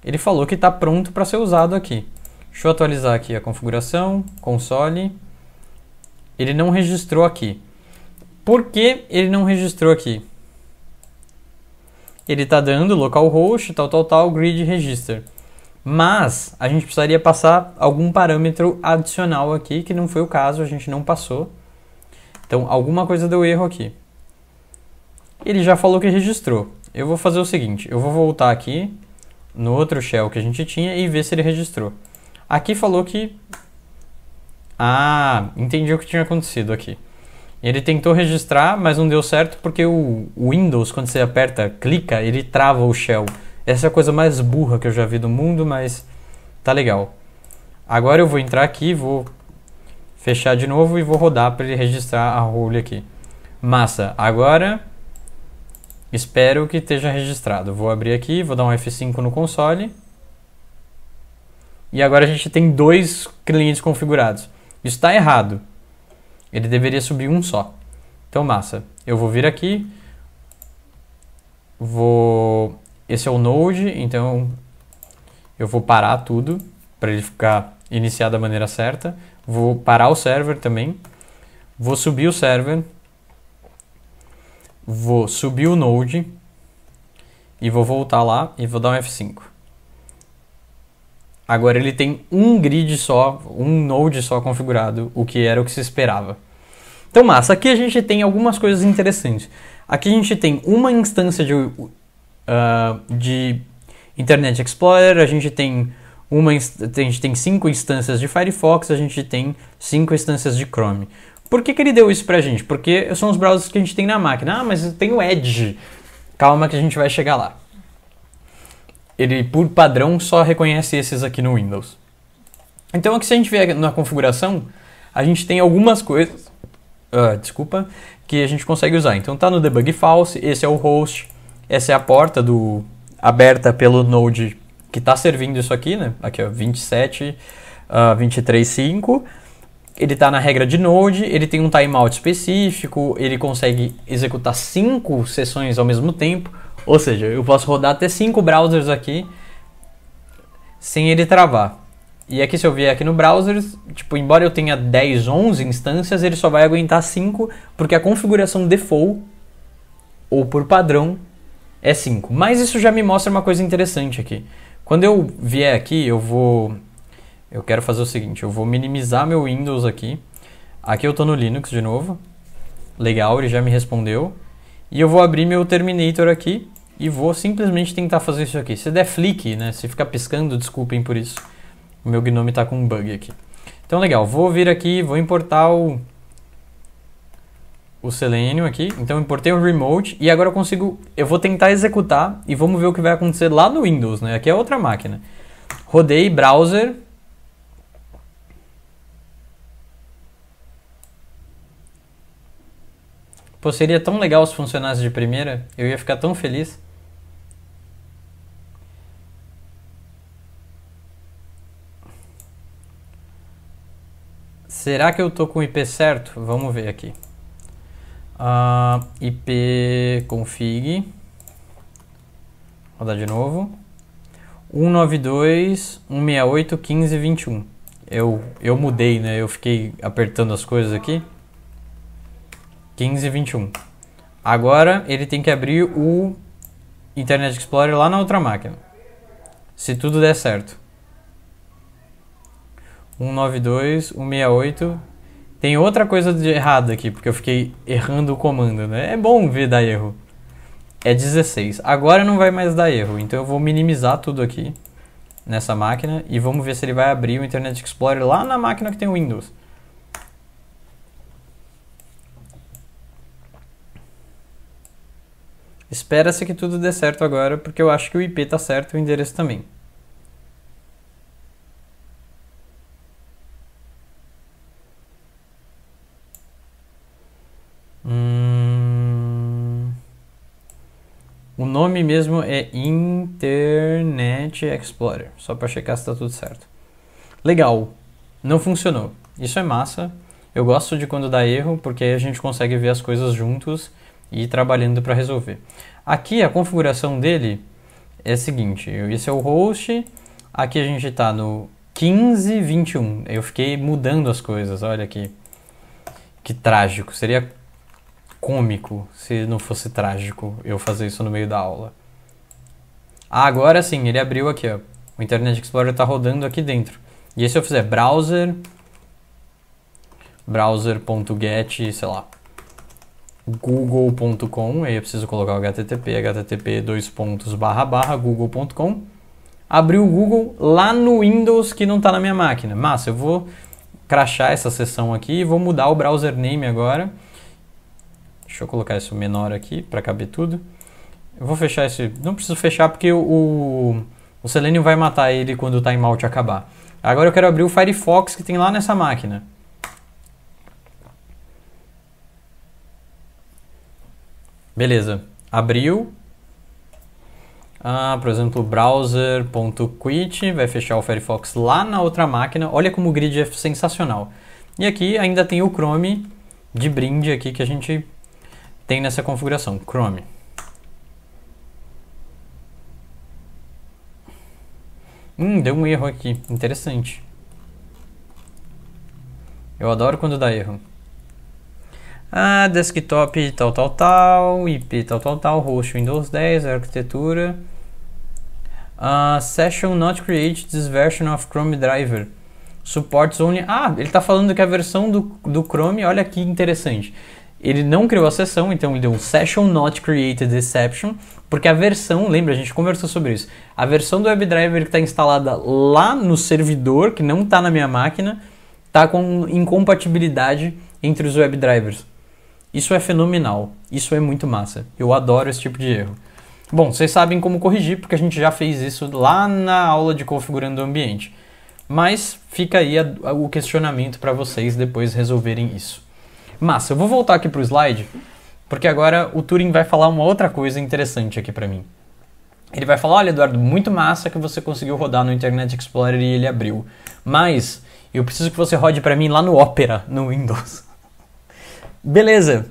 Ele falou que está pronto para ser usado aqui. Deixa eu atualizar aqui a configuração, console. Ele não registrou aqui. Por que ele não registrou aqui? Ele está dando localhost, tal, tal, tal, grid register. Mas a gente precisaria passar algum parâmetro adicional aqui, que não foi o caso, a gente não passou. Então alguma coisa deu erro aqui. Ele já falou que registrou. Eu vou fazer o seguinte, eu vou voltar aqui no outro shell que a gente tinha e ver se ele registrou. Aqui falou que... Ah, entendi o que tinha acontecido aqui. Ele tentou registrar, mas não deu certo porque o Windows, quando você aperta, clica, ele trava o shell. Essa é a coisa mais burra que eu já vi do mundo, mas tá legal. Agora eu vou entrar aqui, vou fechar de novo e vou rodar para ele registrar a role aqui. Massa, agora Espero que esteja registrado. Vou abrir aqui, vou dar um F5 no console. E agora a gente tem dois clientes configurados. Isso está errado. Ele deveria subir um só. Então, massa. Eu vou vir aqui. Vou... Esse é o Node, então eu vou parar tudo para ele ficar iniciado da maneira certa. Vou parar o server também. Vou subir o server vou subir o node e vou voltar lá e vou dar um F5. Agora ele tem um grid só, um node só configurado, o que era o que se esperava. Então, massa, aqui a gente tem algumas coisas interessantes. Aqui a gente tem uma instância de, uh, de Internet Explorer, a gente tem uma a gente tem cinco instâncias de Firefox, a gente tem cinco instâncias de Chrome. Por que, que ele deu isso pra gente? Porque são os browsers que a gente tem na máquina. Ah, mas eu tenho Edge. Calma que a gente vai chegar lá. Ele, por padrão, só reconhece esses aqui no Windows. Então, aqui se a gente vier na configuração, a gente tem algumas coisas... Uh, desculpa. Que a gente consegue usar. Então, tá no debug false. Esse é o host. Essa é a porta do aberta pelo Node que está servindo isso aqui, né? Aqui, ó, 27, uh, 23, 5 ele está na regra de Node, ele tem um timeout específico, ele consegue executar cinco sessões ao mesmo tempo, ou seja, eu posso rodar até cinco browsers aqui sem ele travar. E aqui se eu vier aqui no browser, tipo, embora eu tenha 10, 11 instâncias, ele só vai aguentar 5, porque a configuração default ou por padrão é 5. Mas isso já me mostra uma coisa interessante aqui. Quando eu vier aqui, eu vou eu quero fazer o seguinte, eu vou minimizar meu Windows aqui. Aqui eu estou no Linux de novo. Legal, ele já me respondeu. E eu vou abrir meu Terminator aqui e vou simplesmente tentar fazer isso aqui. Se der flick, né, se ficar piscando, desculpem por isso. O meu Gnome está com um bug aqui. Então legal, vou vir aqui, vou importar o o Selenium aqui. Então importei o remote e agora eu consigo, eu vou tentar executar e vamos ver o que vai acontecer lá no Windows, né? Aqui é outra máquina. Rodei browser Pô, seria tão legal se funcionasse de primeira, eu ia ficar tão feliz. Será que eu tô com o IP certo? Vamos ver aqui. Uh, ah, IP config. Rodar de novo. 192.168.15.21. Eu, eu mudei, né? Eu fiquei apertando as coisas aqui. 15 e 21. Agora ele tem que abrir o Internet Explorer lá na outra máquina. Se tudo der certo. 192, 168. Tem outra coisa de errado aqui, porque eu fiquei errando o comando, né? É bom ver dar erro. É 16. Agora não vai mais dar erro, então eu vou minimizar tudo aqui nessa máquina e vamos ver se ele vai abrir o Internet Explorer lá na máquina que tem o Windows. Espera-se que tudo dê certo agora, porque eu acho que o IP está certo e o endereço também. Hum... O nome mesmo é Internet Explorer, só para checar se está tudo certo. Legal, não funcionou. Isso é massa. Eu gosto de quando dá erro, porque aí a gente consegue ver as coisas juntos e ir trabalhando para resolver. Aqui a configuração dele é a seguinte, esse é o host, aqui a gente está no 1521, eu fiquei mudando as coisas, olha aqui, que trágico, seria cômico se não fosse trágico eu fazer isso no meio da aula. Ah, agora sim, ele abriu aqui, ó. o Internet Explorer está rodando aqui dentro. E aí se eu fizer browser, browser.get, sei lá, google.com, aí eu preciso colocar o http, http dois pontos barra barra google.com. abriu o Google lá no Windows que não está na minha máquina. Massa, eu vou crachar essa sessão aqui e vou mudar o browser name agora. Deixa eu colocar isso menor aqui para caber tudo. Eu vou fechar esse. Não preciso fechar porque o, o Selenium vai matar ele quando o timeout acabar. Agora eu quero abrir o Firefox que tem lá nessa máquina. Beleza, abriu. Ah, por exemplo, browser.quit vai fechar o Firefox lá na outra máquina. Olha como o grid é sensacional. E aqui ainda tem o Chrome de brinde aqui que a gente tem nessa configuração, Chrome. Hum, deu um erro aqui, interessante. Eu adoro quando dá erro. Ah, desktop tal, tal, tal, IP tal, tal, tal, host Windows 10, arquitetura. Ah, session not created this version of Chrome driver. Supports only. Ah, ele está falando que a versão do, do Chrome, olha que interessante. Ele não criou a sessão, então ele deu um session not created exception, porque a versão, lembra, a gente conversou sobre isso. A versão do WebDriver que está instalada lá no servidor, que não está na minha máquina, está com incompatibilidade entre os WebDrivers. Isso é fenomenal, isso é muito massa. Eu adoro esse tipo de erro. Bom, vocês sabem como corrigir porque a gente já fez isso lá na aula de configurando o ambiente. Mas fica aí a, o questionamento para vocês depois resolverem isso. Massa, eu vou voltar aqui para o slide, porque agora o Turing vai falar uma outra coisa interessante aqui para mim. Ele vai falar: olha, Eduardo, muito massa que você conseguiu rodar no Internet Explorer e ele abriu. Mas eu preciso que você rode para mim lá no Opera, no Windows. Beleza.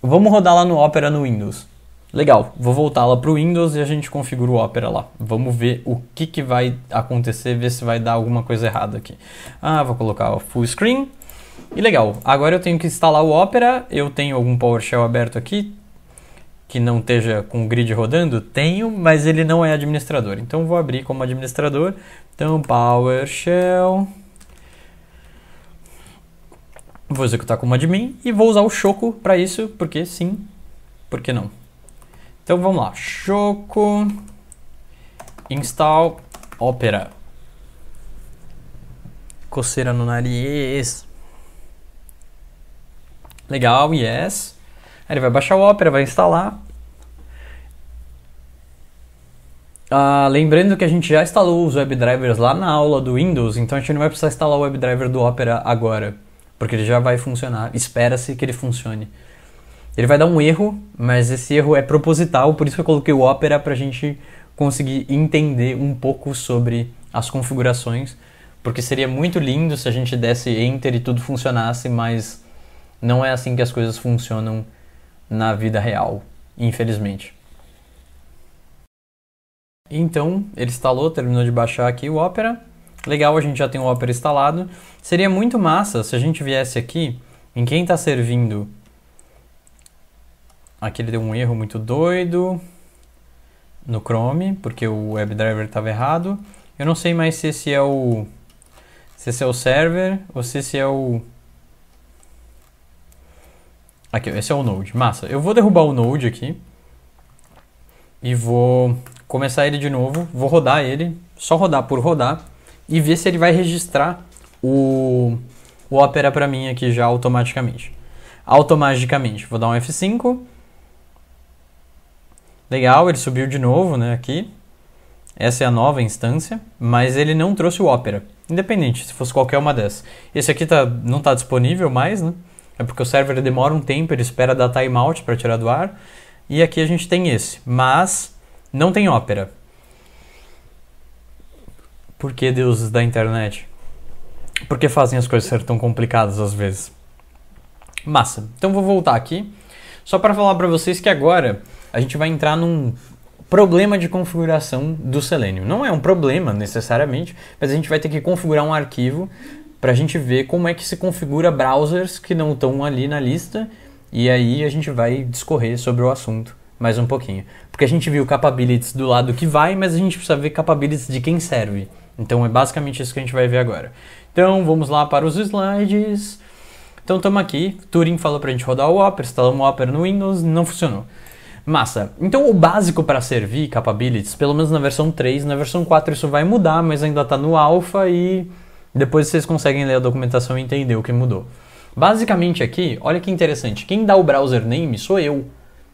Vamos rodar lá no Opera no Windows. Legal, vou voltar lá para o Windows e a gente configura o Opera lá. Vamos ver o que, que vai acontecer, ver se vai dar alguma coisa errada aqui. Ah, vou colocar o full screen. E legal, agora eu tenho que instalar o Opera, eu tenho algum PowerShell aberto aqui, que não esteja com o grid rodando? Tenho, mas ele não é administrador. Então vou abrir como administrador. Então, PowerShell Vou executar como admin e vou usar o choco para isso, porque sim, porque não. Então vamos lá, choco install opera. Coceira no nariz. Legal, yes. Aí ele vai baixar o Opera, vai instalar. Ah, lembrando que a gente já instalou os WebDrivers lá na aula do Windows, então a gente não vai precisar instalar o WebDriver do Opera agora porque ele já vai funcionar, espera-se que ele funcione. Ele vai dar um erro, mas esse erro é proposital, por isso que eu coloquei o Opera para a gente conseguir entender um pouco sobre as configurações, porque seria muito lindo se a gente desse Enter e tudo funcionasse, mas não é assim que as coisas funcionam na vida real, infelizmente. Então, ele instalou, terminou de baixar aqui o Opera, Legal, a gente já tem o Opera instalado. Seria muito massa se a gente viesse aqui em quem está servindo. Aqui ele deu um erro muito doido no Chrome, porque o WebDriver estava errado. Eu não sei mais se esse é o se esse é o server ou se esse é o Aqui, esse é o Node. Massa. Eu vou derrubar o Node aqui e vou começar ele de novo. Vou rodar ele, só rodar por rodar e ver se ele vai registrar o, o Opera para mim aqui já automaticamente. Automaticamente, vou dar um F5. Legal, ele subiu de novo né, aqui. Essa é a nova instância, mas ele não trouxe o Opera. Independente, se fosse qualquer uma dessas. Esse aqui tá, não está disponível mais, né? É porque o server demora um tempo, ele espera dar timeout para tirar do ar. E aqui a gente tem esse, mas não tem Opera por que deuses da internet? Por que fazem as coisas ser tão complicadas às vezes? Massa. Então vou voltar aqui só para falar para vocês que agora a gente vai entrar num problema de configuração do Selenium. Não é um problema necessariamente, mas a gente vai ter que configurar um arquivo para a gente ver como é que se configura browsers que não estão ali na lista e aí a gente vai discorrer sobre o assunto mais um pouquinho. Porque a gente viu capabilities do lado que vai, mas a gente precisa ver capabilities de quem serve. Então é basicamente isso que a gente vai ver agora. Então vamos lá para os slides. Então estamos aqui, Turing falou para a gente rodar o Opera, instalamos o Opera no Windows, não funcionou. Massa. Então o básico para servir capabilities, pelo menos na versão 3, na versão 4 isso vai mudar, mas ainda está no alpha e depois vocês conseguem ler a documentação e entender o que mudou. Basicamente aqui, olha que interessante, quem dá o browser name sou eu.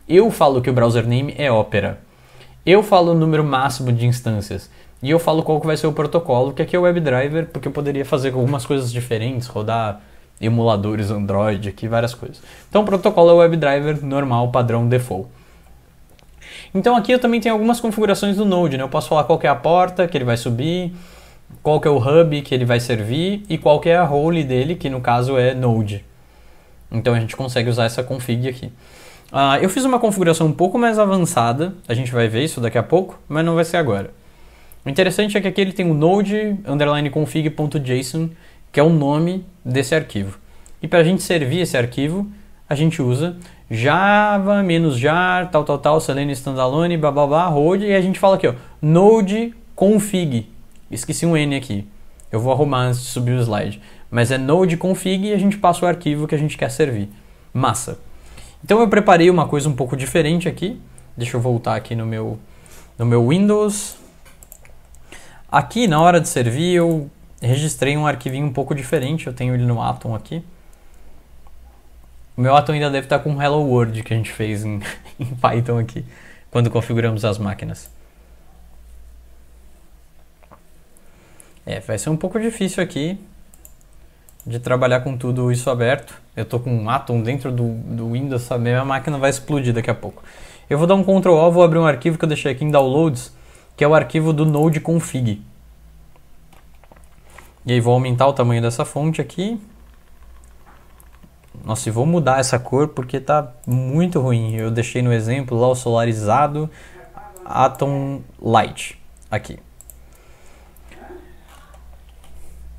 Eu falo que o browser name é Opera. Eu falo o número máximo de instâncias. E eu falo qual que vai ser o protocolo, que aqui é o WebDriver, porque eu poderia fazer algumas coisas diferentes, rodar emuladores Android aqui, várias coisas. Então o protocolo é o WebDriver normal, padrão, default. Então aqui eu também tenho algumas configurações do Node, né? Eu posso falar qual é a porta que ele vai subir, qual que é o hub que ele vai servir e qual que é a role dele, que no caso é Node. Então a gente consegue usar essa config aqui. Uh, eu fiz uma configuração um pouco mais avançada, a gente vai ver isso daqui a pouco, mas não vai ser agora. O interessante é que aqui ele tem o node underline config.json, que é o nome desse arquivo. E para a gente servir esse arquivo, a gente usa java jar tal tal tal selenium standalone blá, road, e a gente fala aqui ó node config esqueci um n aqui eu vou arrumar antes de subir o slide mas é node config e a gente passa o arquivo que a gente quer servir massa então eu preparei uma coisa um pouco diferente aqui deixa eu voltar aqui no meu no meu Windows Aqui, na hora de servir, eu registrei um arquivinho um pouco diferente, eu tenho ele no Atom aqui. O meu Atom ainda deve estar com o Hello World que a gente fez em, *laughs* em Python aqui, quando configuramos as máquinas. É, vai ser um pouco difícil aqui de trabalhar com tudo isso aberto. Eu tô com um Atom dentro do, do Windows, a minha máquina vai explodir daqui a pouco. Eu vou dar um Ctrl O, vou abrir um arquivo que eu deixei aqui em Downloads, que é o arquivo do node config. E aí vou aumentar o tamanho dessa fonte aqui. Nossa, e vou mudar essa cor porque tá muito ruim. Eu deixei no exemplo lá o solarizado Atom Light aqui.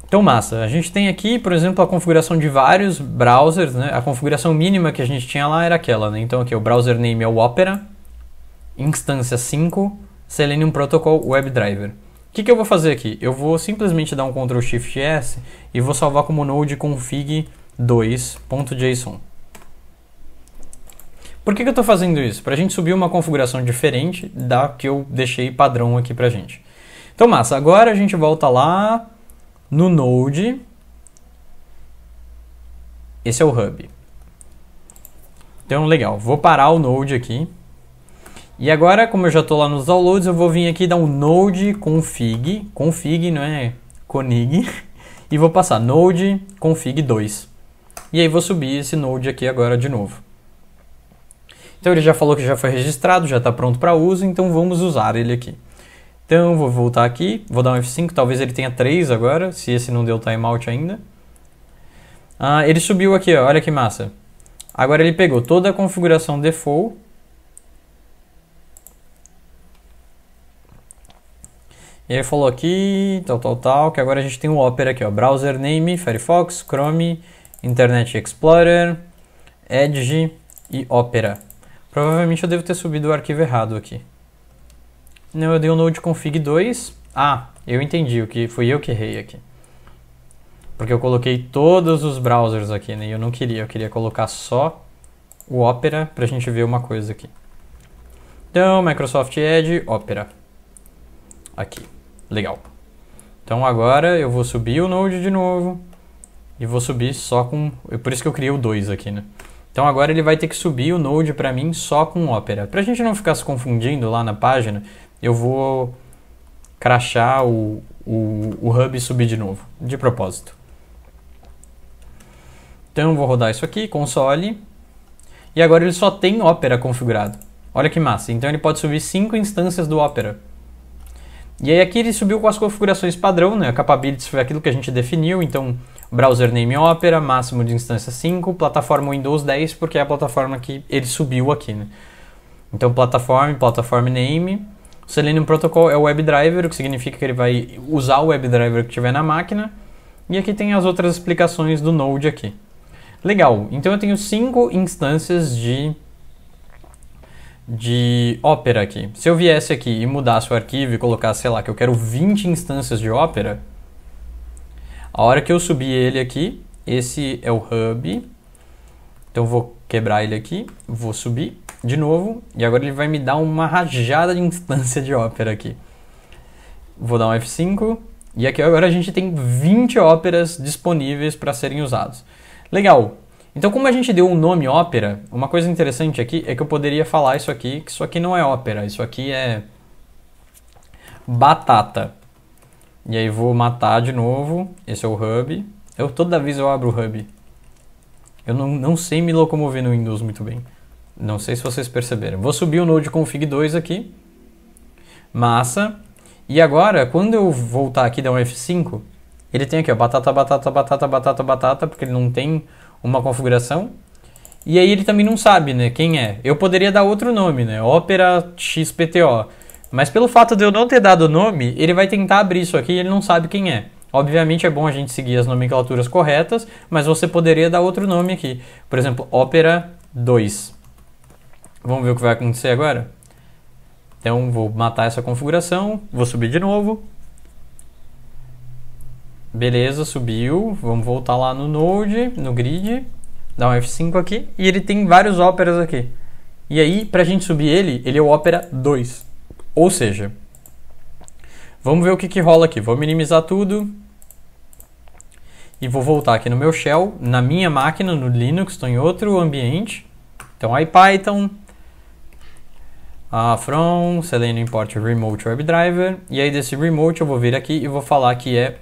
Então massa, a gente tem aqui, por exemplo, a configuração de vários browsers, né? A configuração mínima que a gente tinha lá era aquela, né? Então aqui o browser name é o Opera, instância 5, Selenium Protocol WebDriver. O que, que, eu vou fazer aqui? Eu vou simplesmente dar um Ctrl Shift S e vou salvar como node config2.json. Por que, que eu estou fazendo isso? Para a gente subir uma configuração diferente da que eu deixei padrão aqui para a gente. Então, massa, agora a gente volta lá no Node. Esse é o Hub. Então, legal, vou parar o Node aqui. E agora, como eu já estou lá nos downloads, eu vou vir aqui dar um node config, config, não é conig, *laughs* e vou passar node config 2. E aí vou subir esse node aqui agora de novo. Então ele já falou que já foi registrado, já está pronto para uso, então vamos usar ele aqui. Então vou voltar aqui, vou dar um F5, talvez ele tenha 3 agora, se esse não deu timeout ainda. Ah, ele subiu aqui, ó, olha que massa. Agora ele pegou toda a configuração default E aí falou aqui, tal, tal, tal, que agora a gente tem o Opera aqui, ó. Browser Name, Firefox, Chrome, Internet Explorer, Edge e Opera. Provavelmente eu devo ter subido o arquivo errado aqui. Não, eu dei o um node config 2. Ah, eu entendi o que fui eu que errei aqui. Porque eu coloquei todos os browsers aqui, né? E eu não queria, eu queria colocar só o Opera pra gente ver uma coisa aqui. Então, Microsoft Edge, Opera. Aqui. Legal. Então agora eu vou subir o node de novo e vou subir só com... É por isso que eu criei o 2 aqui, né? Então agora ele vai ter que subir o node para mim só com Opera. Para a gente não ficar se confundindo lá na página, eu vou crachar o, o, o hub e subir de novo, de propósito. Então vou rodar isso aqui, console. E agora ele só tem Opera configurado. Olha que massa. Então ele pode subir 5 instâncias do Opera. E aí aqui ele subiu com as configurações padrão, né? A capabilities foi aquilo que a gente definiu, então browser name Opera, máximo de instância 5, plataforma Windows 10, porque é a plataforma que ele subiu aqui, né? Então plataforma, plataforma name, o Selenium Protocol é o WebDriver, o que significa que ele vai usar o WebDriver que tiver na máquina. E aqui tem as outras explicações do Node aqui. Legal, então eu tenho cinco instâncias de de Opera aqui. Se eu viesse aqui e mudasse o arquivo e colocasse, sei lá, que eu quero 20 instâncias de Opera, a hora que eu subir ele aqui, esse é o hub. Então vou quebrar ele aqui, vou subir de novo e agora ele vai me dar uma rajada de instância de Opera aqui. Vou dar um F5 e aqui agora a gente tem 20 óperas disponíveis para serem usados. Legal, então, como a gente deu um nome ópera, uma coisa interessante aqui é que eu poderia falar isso aqui, que isso aqui não é ópera, isso aqui é batata. E aí vou matar de novo, esse é o hub. Eu toda vez eu abro o hub. Eu não, não sei me locomover no Windows muito bem. Não sei se vocês perceberam. Vou subir o node config 2 aqui. Massa. E agora, quando eu voltar aqui e dar um F5, ele tem aqui, ó, batata, batata, batata, batata, batata, porque ele não tem uma configuração. E aí ele também não sabe, né, quem é. Eu poderia dar outro nome, né, Opera XPTO. Mas pelo fato de eu não ter dado o nome, ele vai tentar abrir isso aqui e ele não sabe quem é. Obviamente é bom a gente seguir as nomenclaturas corretas, mas você poderia dar outro nome aqui. Por exemplo, Opera 2. Vamos ver o que vai acontecer agora? Então vou matar essa configuração, vou subir de novo, Beleza, subiu. Vamos voltar lá no Node, no grid. Dá um F5 aqui. E ele tem vários óperas aqui. E aí, para a gente subir ele, ele é o Opera 2. Ou seja, vamos ver o que, que rola aqui. Vou minimizar tudo. E vou voltar aqui no meu shell, na minha máquina, no Linux, estou em outro ambiente. Então, IPython, Python, uh, from selenium import remote webdriver. E aí desse remote eu vou vir aqui e vou falar que é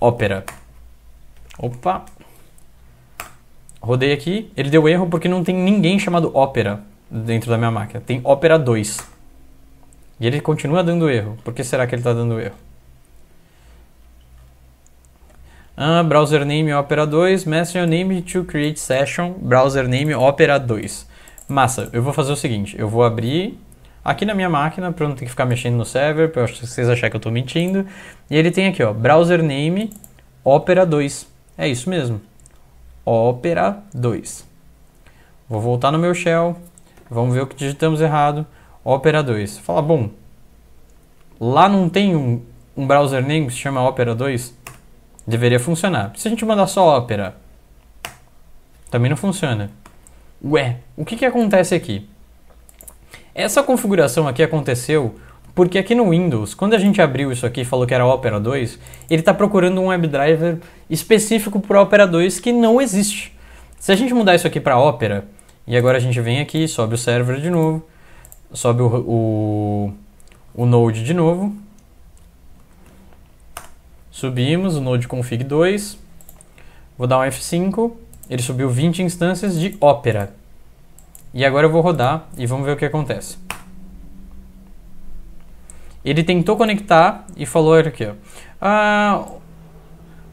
ópera. Opa! Rodei aqui, ele deu erro porque não tem ninguém chamado ópera dentro da minha máquina. Tem ópera 2. E ele continua dando erro. Por que será que ele está dando erro? Ah, browser name Opera 2, master name to create session, browser name Opera 2. Massa, eu vou fazer o seguinte, eu vou abrir aqui na minha máquina, para eu não ter que ficar mexendo no server, para vocês acharem que eu estou mentindo. E ele tem aqui, ó, browser name Opera 2. É isso mesmo. Opera 2. Vou voltar no meu shell, vamos ver o que digitamos errado. Opera 2. Fala, bom, lá não tem um, um browser name que se chama Opera 2? Deveria funcionar. Se a gente mandar só Opera, também não funciona. Ué, o que, que acontece aqui? Essa configuração aqui aconteceu porque aqui no Windows, quando a gente abriu isso aqui e falou que era Opera 2, ele está procurando um WebDriver específico para Opera 2 que não existe. Se a gente mudar isso aqui para Opera, e agora a gente vem aqui, sobe o server de novo, sobe o, o, o Node de novo, subimos o Node config 2, vou dar um F5, ele subiu 20 instâncias de Opera. E agora eu vou rodar e vamos ver o que acontece. Ele tentou conectar e falou aqui, ó. Uh,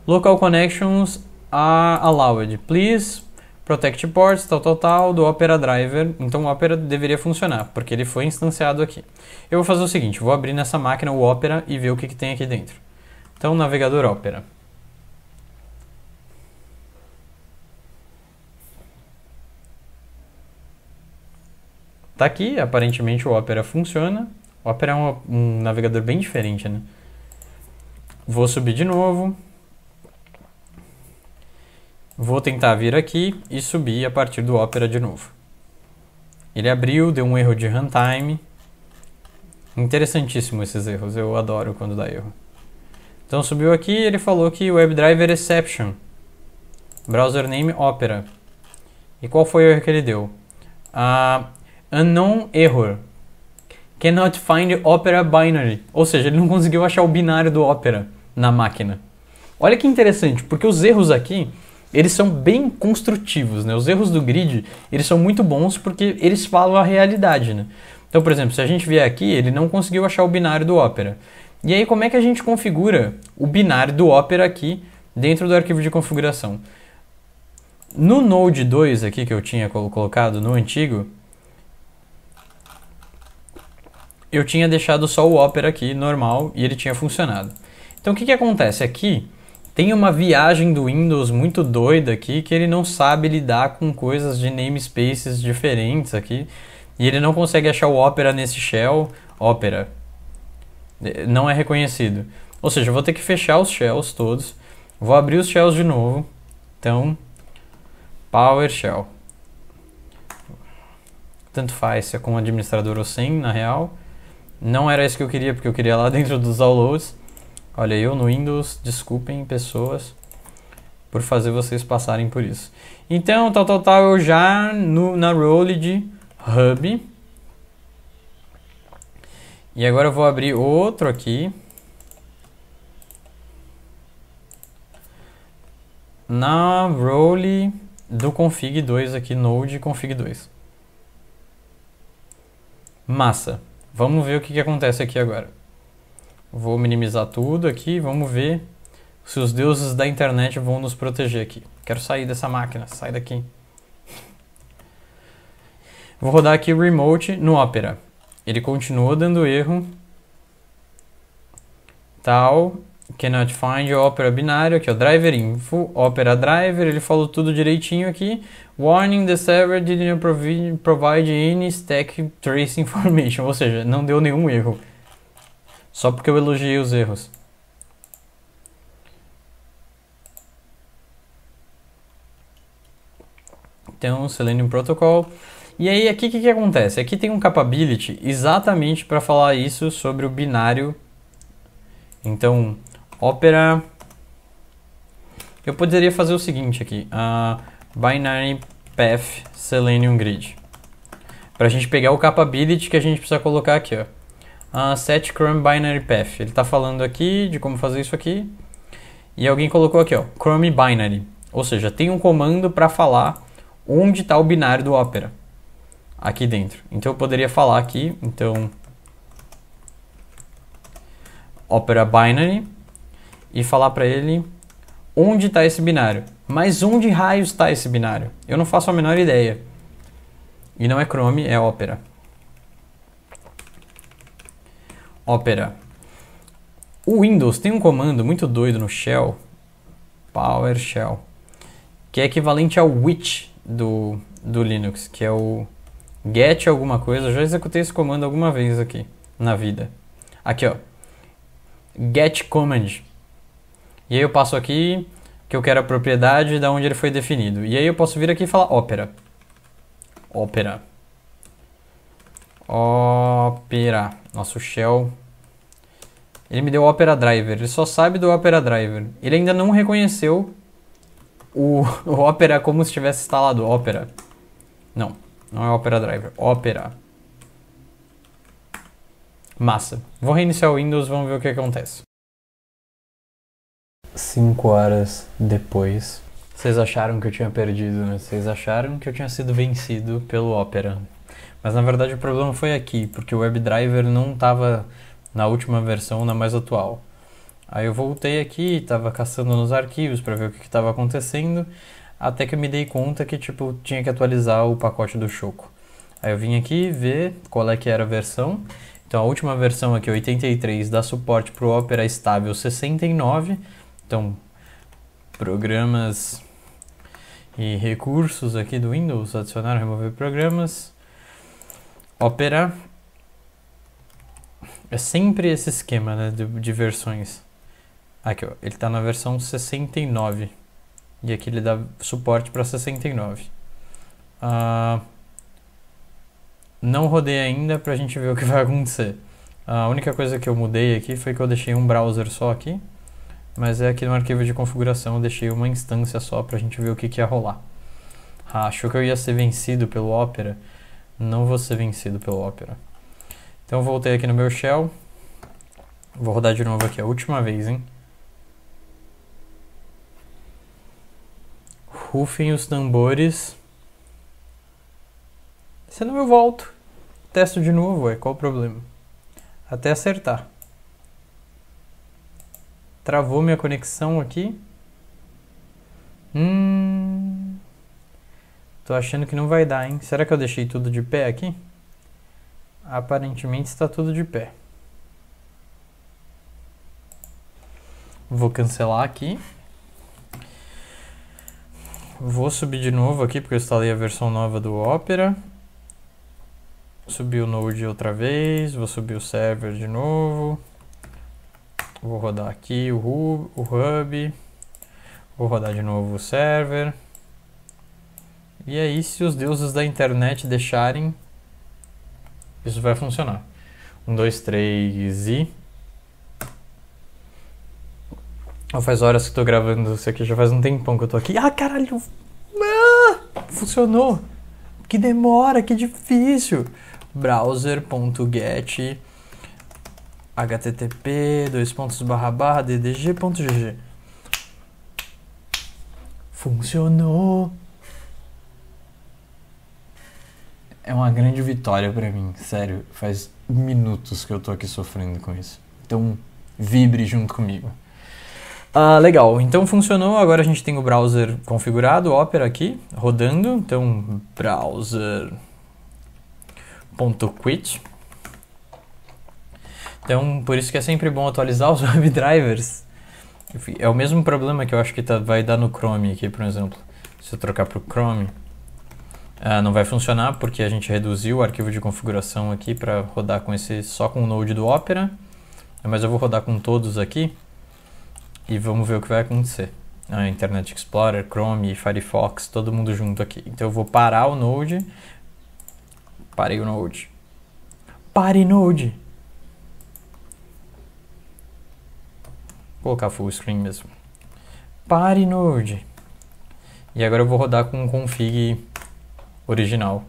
local connections are allowed. Please protect ports, tal, tal, tal, do Opera Driver. Então o Opera deveria funcionar, porque ele foi instanciado aqui. Eu vou fazer o seguinte, vou abrir nessa máquina o Opera e ver o que, que tem aqui dentro. Então, navegador Opera. Tá aqui, aparentemente o Opera funciona. O Opera é um, um navegador bem diferente, né? Vou subir de novo. Vou tentar vir aqui e subir a partir do Opera de novo. Ele abriu, deu um erro de runtime. Interessantíssimo esses erros, eu adoro quando dá erro. Então subiu aqui e ele falou que WebDriver Exception. Browser Name Opera. E qual foi o erro que ele deu? Ah, Unknown error. Cannot find opera binary. Ou seja, ele não conseguiu achar o binário do opera na máquina. Olha que interessante, porque os erros aqui, eles são bem construtivos, né? Os erros do grid, eles são muito bons porque eles falam a realidade, né? Então, por exemplo, se a gente vier aqui, ele não conseguiu achar o binário do Opera. E aí, como é que a gente configura o binário do Opera aqui dentro do arquivo de configuração? No Node 2 aqui que eu tinha colocado no antigo, eu tinha deixado só o Opera aqui, normal, e ele tinha funcionado. Então o que, que acontece? Aqui tem uma viagem do Windows muito doida aqui, que ele não sabe lidar com coisas de namespaces diferentes aqui, e ele não consegue achar o Opera nesse shell, Opera, é, não é reconhecido. Ou seja, eu vou ter que fechar os shells todos, vou abrir os shells de novo, então, PowerShell. Tanto faz se é com administrador ou sem, na real. Não era isso que eu queria, porque eu queria lá dentro dos downloads. Olha, eu no Windows, desculpem pessoas por fazer vocês passarem por isso. Então, tal, tal, tal, eu já no, na role de Hub. E agora eu vou abrir outro aqui. Na role do config 2 aqui, node config 2. Massa. Vamos ver o que, que acontece aqui agora. Vou minimizar tudo aqui, vamos ver se os deuses da internet vão nos proteger aqui. Quero sair dessa máquina, sai daqui. Vou rodar aqui o remote no Opera. Ele continuou dando erro. Tal, cannot find opera binário, aqui é o driver info, opera driver, ele falou tudo direitinho aqui. Warning, the server didn't provide any stack trace information, ou seja, não deu nenhum erro. Só porque eu elogiei os erros. Então, Selenium Protocol. E aí, aqui o que, que acontece? Aqui tem um capability exatamente para falar isso sobre o binário. Então, Opera. Eu poderia fazer o seguinte aqui. Uh, binary path Selenium Grid. Para a gente pegar o capability que a gente precisa colocar aqui. Ó. Uh, set Chrome Binary Path. Ele está falando aqui de como fazer isso aqui. E alguém colocou aqui, ó, Chrome Binary. Ou seja, tem um comando para falar onde está o binário do Opera. Aqui dentro. Então eu poderia falar aqui. Então, Opera Binary e falar para ele onde está esse binário. Mas onde raios está esse binário? Eu não faço a menor ideia. E não é Chrome, é Opera. Opera. O Windows tem um comando muito doido no shell, PowerShell, que é equivalente ao which do, do Linux, que é o get alguma coisa. Eu já executei esse comando alguma vez aqui na vida. Aqui, ó. Get command. E aí eu passo aqui que eu quero a propriedade da onde ele foi definido. E aí eu posso vir aqui e falar ópera. Ópera. Ópera. Nosso shell. Ele me deu Opera Driver. Ele só sabe do Opera Driver. Ele ainda não reconheceu o, *laughs* o Opera como se tivesse instalado Opera. Não, não é Opera Driver. Opera. Massa. Vou reiniciar o Windows, vamos ver o que acontece cinco horas depois. Vocês acharam que eu tinha perdido, né? Vocês acharam que eu tinha sido vencido pelo Opera. Mas na verdade o problema foi aqui, porque o WebDriver não estava na última versão, na mais atual. Aí eu voltei aqui, estava caçando nos arquivos para ver o que estava acontecendo, até que eu me dei conta que tipo tinha que atualizar o pacote do Choco. Aí eu vim aqui ver qual é que era a versão. Então a última versão aqui, 83, dá suporte para o Opera estável 69 então, programas e recursos aqui do Windows, adicionar, remover programas, operar. É sempre esse esquema né, de, de versões. Aqui, ó, ele está na versão 69. E aqui ele dá suporte para 69. Uh, não rodei ainda para a gente ver o que vai acontecer. A única coisa que eu mudei aqui foi que eu deixei um browser só aqui mas é aqui no arquivo de configuração eu deixei uma instância só para a gente ver o que, que ia rolar. Ah, achou que eu ia ser vencido pelo Opera? Não vou ser vencido pelo Opera. Então voltei aqui no meu shell, vou rodar de novo aqui a última vez, hein? Rufem os tambores. Senão eu volto. Testo de novo, é qual o problema? Até acertar. Travou minha conexão aqui. Hum. Tô achando que não vai dar, hein? Será que eu deixei tudo de pé aqui? Aparentemente está tudo de pé. Vou cancelar aqui. Vou subir de novo aqui porque eu instalei a versão nova do Opera. Subir o Node outra vez, vou subir o server de novo. Vou rodar aqui o hub, o hub. Vou rodar de novo o server. E aí, é se os deuses da internet deixarem, isso vai funcionar. Um, dois, três e. Faz horas que estou gravando isso aqui, já faz um tempão que eu estou aqui. Ah, caralho! Ah, funcionou! Que demora, que difícil! Browser.get http dois pontos barra barra ddg.gg funcionou é uma grande vitória para mim sério faz minutos que eu tô aqui sofrendo com isso então vibre junto comigo ah, legal, então funcionou. Agora a gente tem o browser configurado, o Opera aqui, rodando. Então, browser.quit então, por isso que é sempre bom atualizar os *laughs* drivers. É o mesmo problema que eu acho que tá, vai dar no Chrome aqui, por exemplo. Se eu trocar para o Chrome, ah, não vai funcionar porque a gente reduziu o arquivo de configuração aqui para rodar com esse só com o Node do Opera. Mas eu vou rodar com todos aqui e vamos ver o que vai acontecer. Ah, Internet Explorer, Chrome, Firefox, todo mundo junto aqui. Então eu vou parar o Node. Parei o Node. Pare Node! colocar full screen mesmo. Pare Node. E agora eu vou rodar com o config original.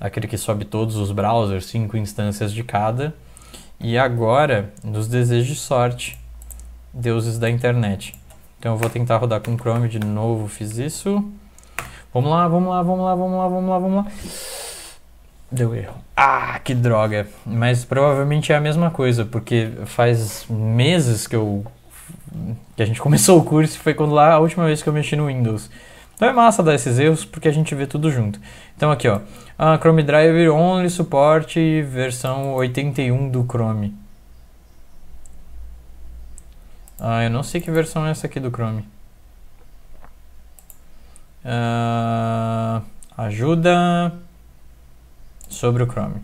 Aquele que sobe todos os browsers, cinco instâncias de cada. E agora, nos desejos de sorte, deuses da internet. Então eu vou tentar rodar com Chrome de novo, fiz isso. Vamos lá, vamos lá, vamos lá, vamos lá, vamos lá, vamos lá. Deu erro. Ah, que droga. Mas provavelmente é a mesma coisa, porque faz meses que eu que a gente *laughs* começou o curso foi quando lá a última vez que eu mexi no Windows. Então é massa dar esses erros porque a gente vê tudo junto. Então aqui ó, a Chrome Driver only suporte versão 81 do Chrome. Ah, eu não sei que versão é essa aqui do Chrome. Uh, ajuda sobre o Chrome.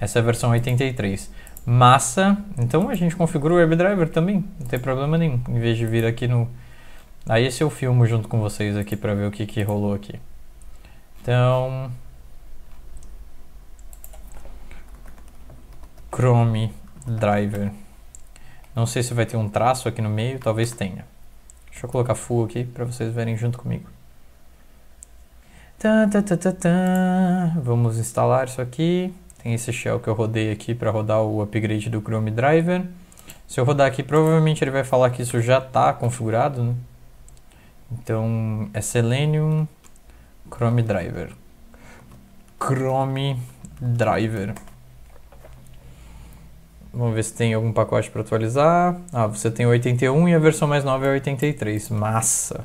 Essa é a versão 83 massa. Então a gente configura o WebDriver também, não tem problema nenhum. Em vez de vir aqui no. Aí esse eu é filmo junto com vocês aqui para ver o que, que rolou aqui. Então. Chrome Driver. Não sei se vai ter um traço aqui no meio, talvez tenha. Deixa eu colocar full aqui para vocês verem junto comigo. Tá, tá, tá, tá, tá. Vamos instalar isso aqui. Tem esse shell que eu rodei aqui para rodar o upgrade do Chrome Driver. Se eu rodar aqui, provavelmente ele vai falar que isso já está configurado. Né? Então, é Selenium Chrome Driver. Chrome Driver. Vamos ver se tem algum pacote para atualizar. Ah, você tem 81 e a versão mais nova é 83. Massa!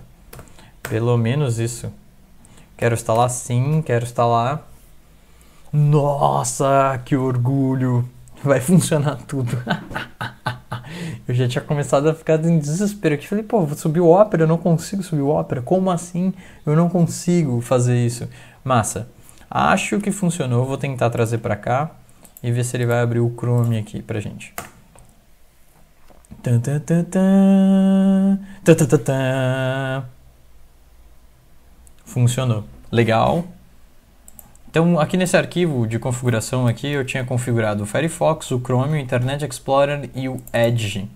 Pelo menos isso. Quero instalar sim, quero instalar. Nossa, que orgulho! Vai funcionar tudo. *laughs* eu já tinha começado a ficar em desespero. Eu falei, pô, vou subir o ópera, eu não consigo subir o ópera. Como assim? Eu não consigo fazer isso. Massa. Acho que funcionou. Vou tentar trazer para cá e ver se ele vai abrir o Chrome aqui pra gente. Funcionou. Legal. Então, aqui nesse arquivo de configuração aqui, eu tinha configurado o Firefox, o Chrome, o Internet Explorer e o Edge.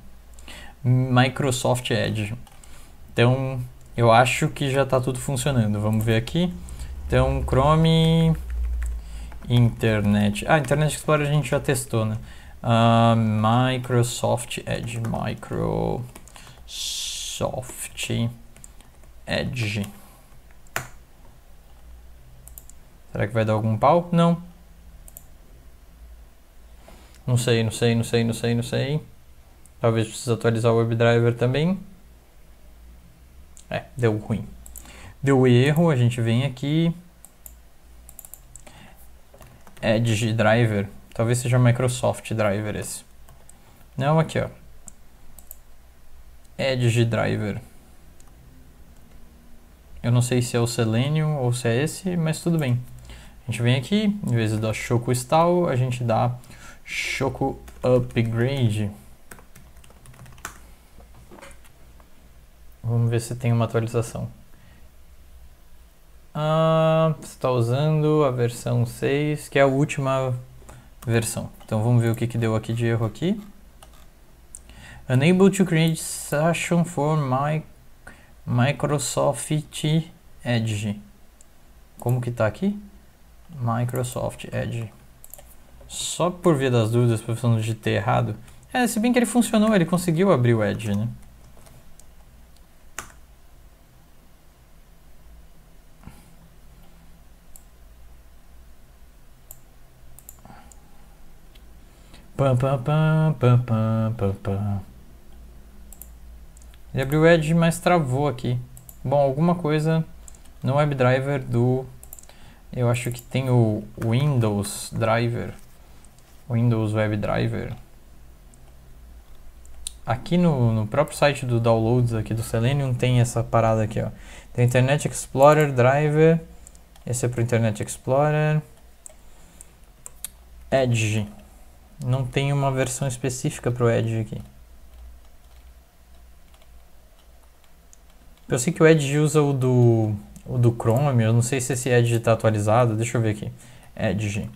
Microsoft Edge. Então, eu acho que já está tudo funcionando. Vamos ver aqui. Então, Chrome, Internet... Ah, Internet Explorer a gente já testou, né? Uh, Microsoft Edge, Microsoft Edge. Será que vai dar algum pau? Não. Não sei, não sei, não sei, não sei, não sei. Talvez precise atualizar o WebDriver também. É, deu ruim. Deu erro, a gente vem aqui. Edge Driver. Talvez seja Microsoft Driver esse. Não, aqui ó. Edge Driver. Eu não sei se é o Selenium ou se é esse, mas tudo bem. A gente vem aqui, em vez de dar Choco Install, a gente dá Choco Upgrade. Vamos ver se tem uma atualização. Ah, está usando a versão 6, que é a última versão. Então vamos ver o que, que deu aqui de erro aqui. Unable to create session for my Microsoft Edge. Como que tá aqui? Microsoft Edge. Só por via das dúvidas, professor, de ter errado. É, se bem que ele funcionou, ele conseguiu abrir o Edge, né? pam, pam, pam, pam, pam, pam. Ele abriu o Edge, mas travou aqui. Bom, alguma coisa no WebDriver do eu acho que tem o Windows Driver, Windows Web Driver. Aqui no, no próprio site do Downloads aqui do Selenium tem essa parada aqui, ó. Tem Internet Explorer Driver, esse é para Internet Explorer. Edge. Não tem uma versão específica para o Edge aqui. Eu sei que o Edge usa o do do Chrome, eu não sei se esse Edge está atualizado, deixa eu ver aqui. Edge.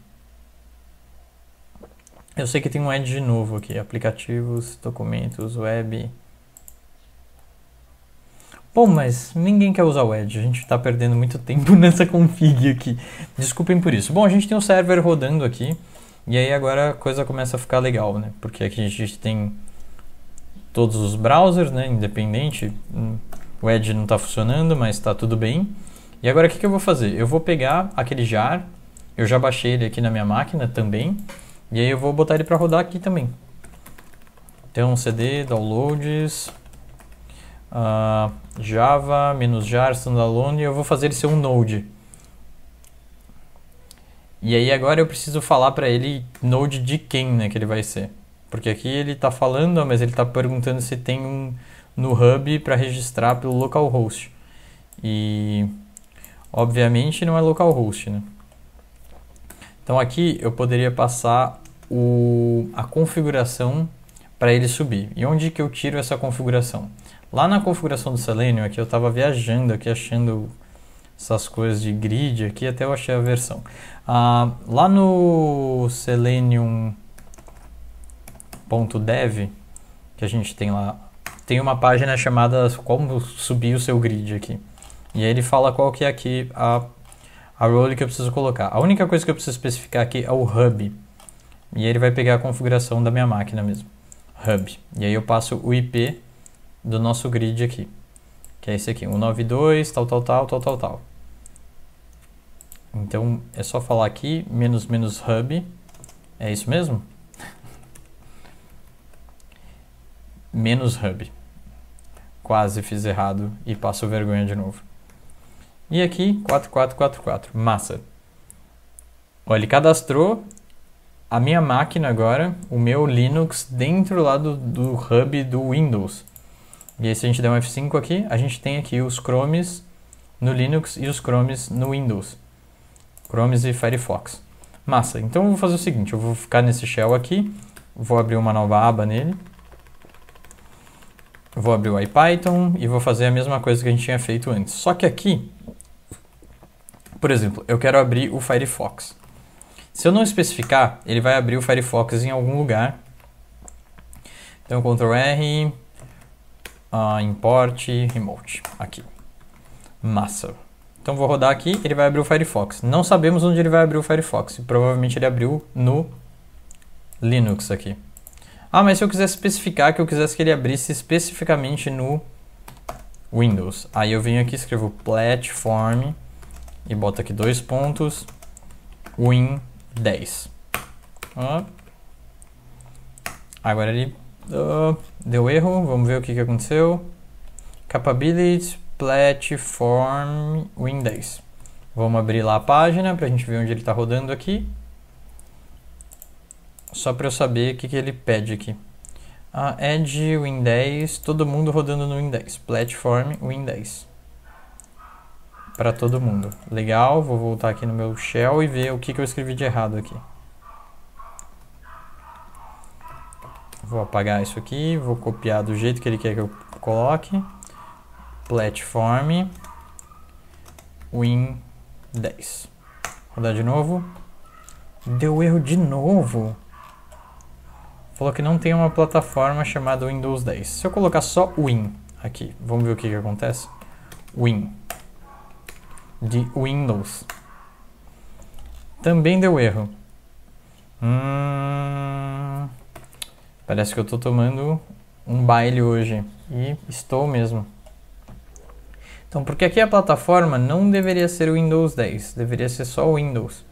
Eu sei que tem um Edge novo aqui, aplicativos, documentos, web. Bom, mas ninguém quer usar o Edge, a gente está perdendo muito tempo *laughs* nessa config aqui. Desculpem por isso. Bom, a gente tem o um server rodando aqui, e aí agora a coisa começa a ficar legal, né? Porque aqui a gente tem todos os browsers, né, independente, hum, o Edge não está funcionando, mas está tudo bem. E agora o que, que eu vou fazer? Eu vou pegar aquele jar, eu já baixei ele aqui na minha máquina também, e aí eu vou botar ele para rodar aqui também. Então cd downloads uh, java menos jar standalone, eu vou fazer ele ser um node. E aí agora eu preciso falar para ele node de quem né, que ele vai ser. Porque aqui ele está falando, mas ele está perguntando se tem um, no hub para registrar pelo localhost. E obviamente não é localhost, né? Então aqui eu poderia passar o, a configuração para ele subir. E onde que eu tiro essa configuração? Lá na configuração do Selenium, aqui eu estava viajando aqui achando essas coisas de grid aqui, até eu achei a versão. Ah, lá no Selenium.dev, que a gente tem lá tem uma página chamada Como Subir o Seu Grid aqui. E aí ele fala qual que é aqui a, a role que eu preciso colocar. A única coisa que eu preciso especificar aqui é o hub. E aí ele vai pegar a configuração da minha máquina mesmo. Hub. E aí eu passo o IP do nosso grid aqui. Que é esse aqui, 192, tal, tal, tal, tal, tal, tal. Então é só falar aqui, menos menos hub. É isso mesmo? *laughs* menos hub quase fiz errado e passo vergonha de novo. E aqui, 4444, massa. Ó, ele cadastrou a minha máquina agora, o meu Linux, dentro lá do, do hub do Windows. E aí, se a gente der um F5 aqui, a gente tem aqui os Chromes no Linux e os Chromes no Windows. Chromes e Firefox. Massa. Então eu vou fazer o seguinte, eu vou ficar nesse shell aqui, vou abrir uma nova aba nele. Vou abrir o IPython e vou fazer a mesma coisa que a gente tinha feito antes. Só que aqui, por exemplo, eu quero abrir o Firefox. Se eu não especificar, ele vai abrir o Firefox em algum lugar. Então, Ctrl R, uh, import, remote, aqui. Massa. Então vou rodar aqui, ele vai abrir o Firefox. Não sabemos onde ele vai abrir o Firefox. Provavelmente ele abriu no Linux aqui. Ah, mas se eu quiser especificar que eu quisesse que ele abrisse especificamente no Windows. Aí eu venho aqui, escrevo platform e boto aqui dois pontos, win10. Ah. Agora ele uh, deu erro, vamos ver o que, que aconteceu. Capability platform win10. Vamos abrir lá a página para a gente ver onde ele está rodando aqui. Só para eu saber o que, que ele pede aqui. Ah, Edge, Win 10, todo mundo rodando no Win 10. Platform, Win 10. Para todo mundo. Legal, vou voltar aqui no meu shell e ver o que, que eu escrevi de errado aqui. Vou apagar isso aqui, vou copiar do jeito que ele quer que eu coloque. Platform, Win 10. Rodar de novo. Deu erro de novo falou que não tem uma plataforma chamada Windows 10. Se eu colocar só Win aqui, vamos ver o que, que acontece. Win de Windows. Também deu erro. Hum, parece que eu estou tomando um baile hoje. E estou mesmo. Então, porque aqui a plataforma não deveria ser o Windows 10, deveria ser só o Windows.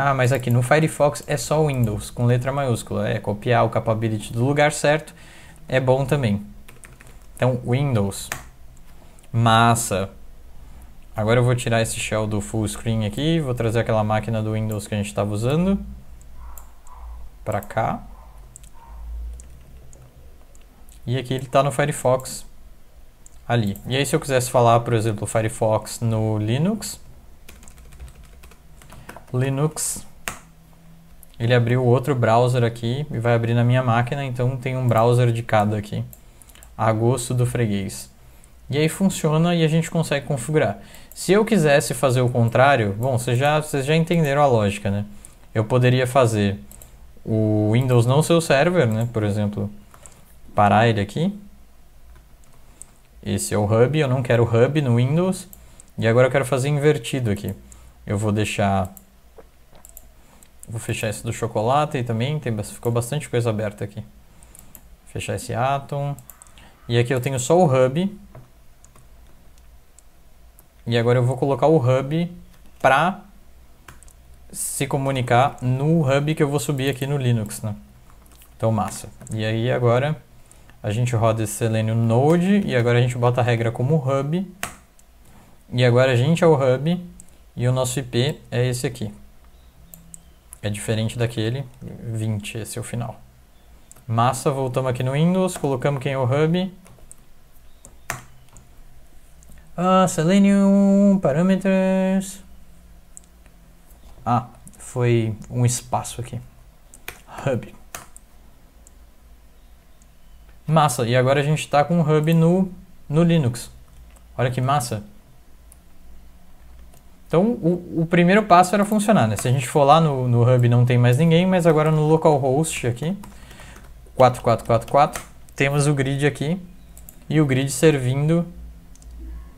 Ah, mas aqui no Firefox é só Windows, com letra maiúscula. É copiar o capability do lugar certo, é bom também. Então, Windows. Massa. Agora eu vou tirar esse shell do full screen aqui, vou trazer aquela máquina do Windows que a gente estava usando para cá. E aqui ele está no Firefox ali. E aí se eu quisesse falar, por exemplo, Firefox no Linux, Linux. Ele abriu outro browser aqui e vai abrir na minha máquina, então tem um browser de cada aqui. A gosto do freguês. E aí funciona e a gente consegue configurar. Se eu quisesse fazer o contrário, bom, vocês já, vocês já entenderam a lógica, né? Eu poderia fazer o Windows não ser o server, né? Por exemplo, parar ele aqui. Esse é o hub, eu não quero hub no Windows. E agora eu quero fazer invertido aqui. Eu vou deixar Vou fechar esse do chocolate também, tem, ficou bastante coisa aberta aqui. Fechar esse Atom. E aqui eu tenho só o Hub. E agora eu vou colocar o Hub para se comunicar no Hub que eu vou subir aqui no Linux, né? Então, massa. E aí agora a gente roda esse Selenium Node e agora a gente bota a regra como Hub. E agora a gente é o Hub e o nosso IP é esse aqui. É diferente daquele, 20, esse é o final. Massa, voltamos aqui no Windows, colocamos quem é o hub. Ah, Selenium, parameters. Ah, foi um espaço aqui. Hub. Massa, e agora a gente está com o hub no, no Linux. Olha que massa. Então, o, o, primeiro passo era funcionar, né? Se a gente for lá no, no Hub não tem mais ninguém, mas agora no localhost aqui, 4444, temos o grid aqui e o grid servindo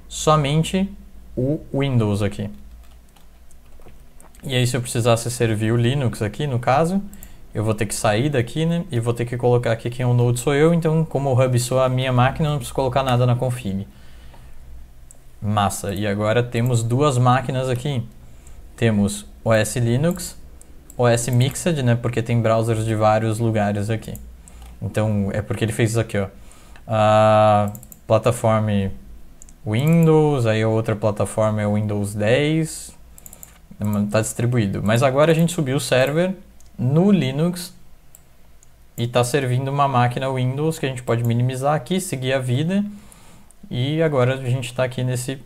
somente o Windows aqui. E aí, se eu precisasse servir o Linux aqui, no caso, eu vou ter que sair daqui, né? E vou ter que colocar aqui quem é o node sou eu, então como o Hub sou a minha máquina, eu não preciso colocar nada na config. Massa. E agora temos duas máquinas aqui. Temos OS Linux, OS Mixed, né? Porque tem browsers de vários lugares aqui. Então é porque ele fez isso aqui, ó. A plataforma é Windows, aí a outra plataforma é o Windows 10. Hum, tá distribuído. Mas agora a gente subiu o server no Linux e está servindo uma máquina Windows que a gente pode minimizar aqui, seguir a vida. E agora a gente está aqui nesse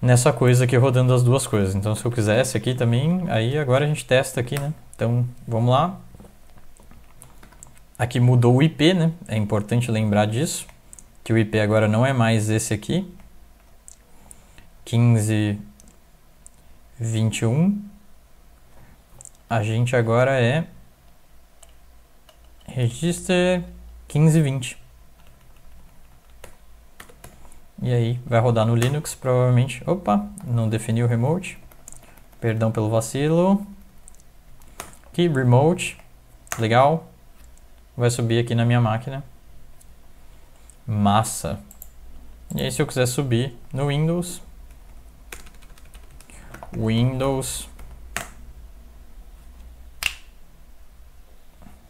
nessa coisa aqui rodando as duas coisas. Então se eu quisesse aqui também, aí agora a gente testa aqui, né? Então vamos lá. Aqui mudou o IP, né? É importante lembrar disso, que o IP agora não é mais esse aqui. 15 21. A gente agora é register 1520. E aí vai rodar no Linux, provavelmente. Opa, não defini o remote. Perdão pelo vacilo. Aqui, remote. Legal. Vai subir aqui na minha máquina. Massa. E aí se eu quiser subir no Windows. Windows.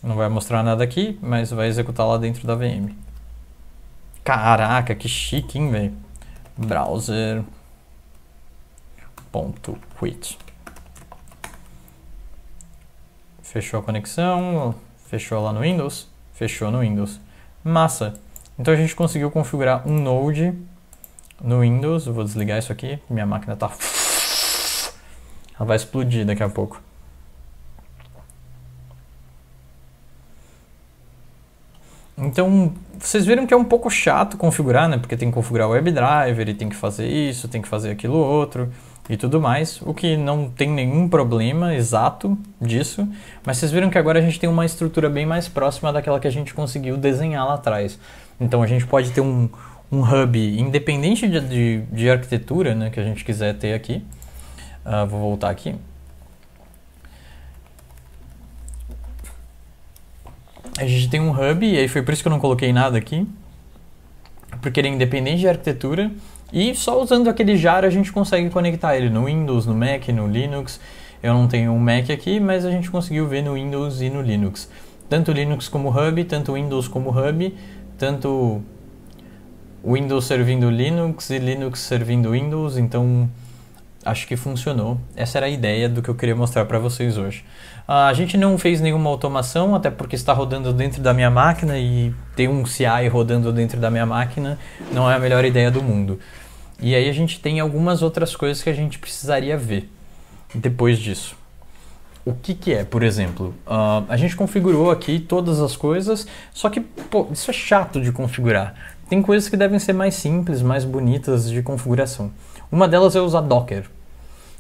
Não vai mostrar nada aqui, mas vai executar lá dentro da VM. Caraca, que chique, hein, velho? Browser. Ponto quit. Fechou a conexão, fechou lá no Windows, fechou no Windows. Massa. Então a gente conseguiu configurar um node no Windows. Eu vou desligar isso aqui, minha máquina tá *laughs* ela vai explodir daqui a pouco. Então, vocês viram que é um pouco chato configurar, né? Porque tem que configurar o WebDriver e tem que fazer isso, tem que fazer aquilo outro e tudo mais, o que não tem nenhum problema exato disso, mas vocês viram que agora a gente tem uma estrutura bem mais próxima daquela que a gente conseguiu desenhar lá atrás. Então a gente pode ter um, um hub independente de, de, de arquitetura né, que a gente quiser ter aqui. Uh, vou voltar aqui. a gente tem um hub, e aí foi por isso que eu não coloquei nada aqui, porque ele é independente de arquitetura, e só usando aquele jar a gente consegue conectar ele no Windows, no Mac, no Linux. Eu não tenho um Mac aqui, mas a gente conseguiu ver no Windows e no Linux. Tanto Linux como Hub, tanto Windows como Hub, tanto Windows servindo Linux e Linux servindo Windows, então Acho que funcionou. Essa era a ideia do que eu queria mostrar para vocês hoje. Ah, a gente não fez nenhuma automação, até porque está rodando dentro da minha máquina e ter um CI rodando dentro da minha máquina não é a melhor ideia do mundo. E aí a gente tem algumas outras coisas que a gente precisaria ver depois disso. O que, que é, por exemplo? Uh, a gente configurou aqui todas as coisas, só que pô, isso é chato de configurar. Tem coisas que devem ser mais simples, mais bonitas de configuração. Uma delas é usar Docker.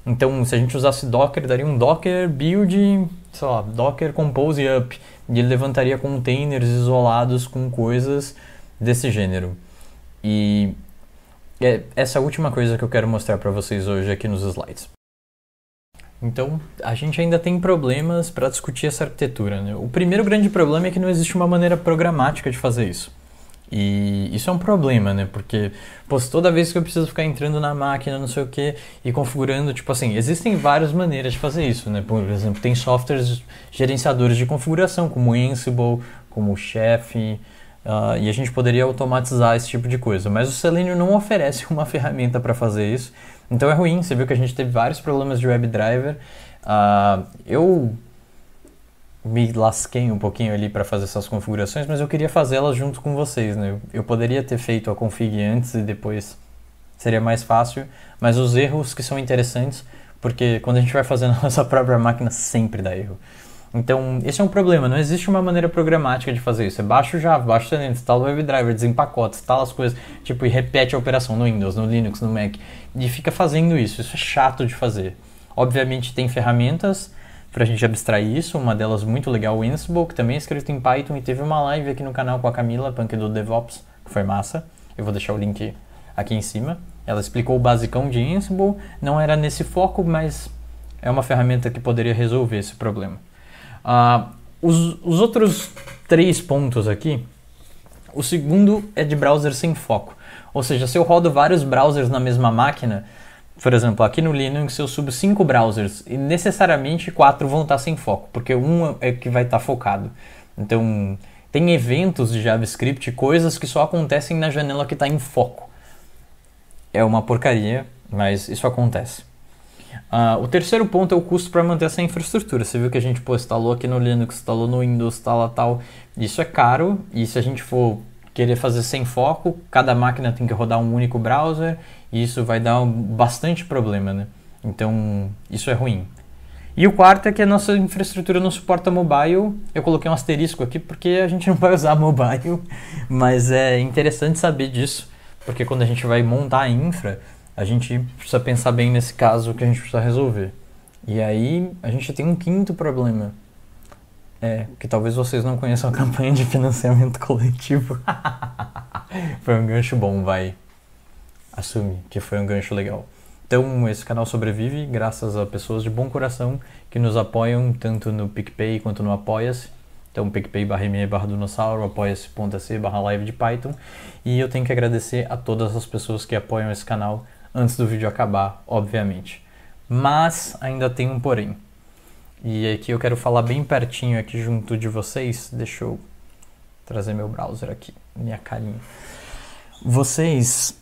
Então, se a gente usasse Docker, daria um Docker build, sei lá, Docker compose up, e ele levantaria containers isolados com coisas desse gênero. E é essa última coisa que eu quero mostrar para vocês hoje aqui nos slides. Então, a gente ainda tem problemas para discutir essa arquitetura. Né? O primeiro grande problema é que não existe uma maneira programática de fazer isso. E isso é um problema, né? Porque, pô, toda vez que eu preciso ficar entrando na máquina, não sei o que, e configurando, tipo assim, existem várias maneiras de fazer isso, né? Por exemplo, tem softwares gerenciadores de configuração, como o Ansible, como o Chef, uh, e a gente poderia automatizar esse tipo de coisa. Mas o Selenium não oferece *laughs* uma ferramenta para fazer isso, então é ruim. Você viu que a gente teve vários problemas de WebDriver. Uh, ah, eu me lasquei um pouquinho ali para fazer essas configurações, mas eu queria fazê-las junto com vocês, né? Eu poderia ter feito a config antes e depois seria mais fácil, mas os erros que são interessantes, porque quando a gente vai fazendo *laughs* a nossa própria máquina sempre dá erro. Então, esse é um problema, não existe uma maneira programática de fazer isso. Você baixa o Java, baixa o Selenium, instala o WebDriver, desempacota, instala as coisas, tipo, e repete a operação no Windows, no Linux, no Mac, e fica fazendo isso. Isso é chato de fazer. Obviamente tem ferramentas para a gente abstrair isso. Uma delas muito legal, o Ansible, que também é escrito em Python e teve uma live aqui no canal com a Camila, punk do DevOps, que foi massa. Eu vou deixar o link aqui em cima. Ela explicou o basicão de Ansible, não era nesse foco, mas é uma ferramenta que poderia resolver esse problema. Uh, os, os outros três pontos aqui, o segundo é de browser sem foco. Ou seja, se eu rodo vários browsers na mesma máquina, por exemplo, aqui no Linux eu subo cinco browsers e necessariamente quatro vão estar tá sem foco, porque um é que vai estar tá focado. Então, tem eventos de JavaScript, coisas que só acontecem na janela que está em foco. É uma porcaria, mas isso acontece. Uh, o terceiro ponto é o custo para manter essa infraestrutura. Você viu que a gente pô, instalou aqui no Linux, instalou no Windows, tal, tal. Isso é caro e se a gente for querer fazer sem foco, cada máquina tem que rodar um único browser e isso vai dar bastante problema, né? Então, isso é ruim. E o quarto é que a nossa infraestrutura não suporta mobile. Eu coloquei um asterisco aqui porque a gente não vai usar mobile, *laughs* mas é interessante saber disso, porque quando a gente vai montar a infra, a gente precisa pensar bem nesse caso que a gente precisa resolver. E aí a gente tem um quinto problema, é, que talvez vocês não conheçam a *laughs* campanha de financiamento coletivo. *laughs* foi um gancho bom, vai. Assume que foi um gancho legal. Então, esse canal sobrevive graças a pessoas de bom coração que nos apoiam tanto no PicPay quanto no Apoia-se. Então, picpay barra barra dinossauro, apoia-se.se barra live de Python. E eu tenho que agradecer a todas as pessoas que apoiam esse canal antes do vídeo acabar, obviamente. Mas ainda tem um porém. E aqui eu quero falar bem pertinho aqui junto de vocês. Deixa eu trazer meu browser aqui, minha carinha. Vocês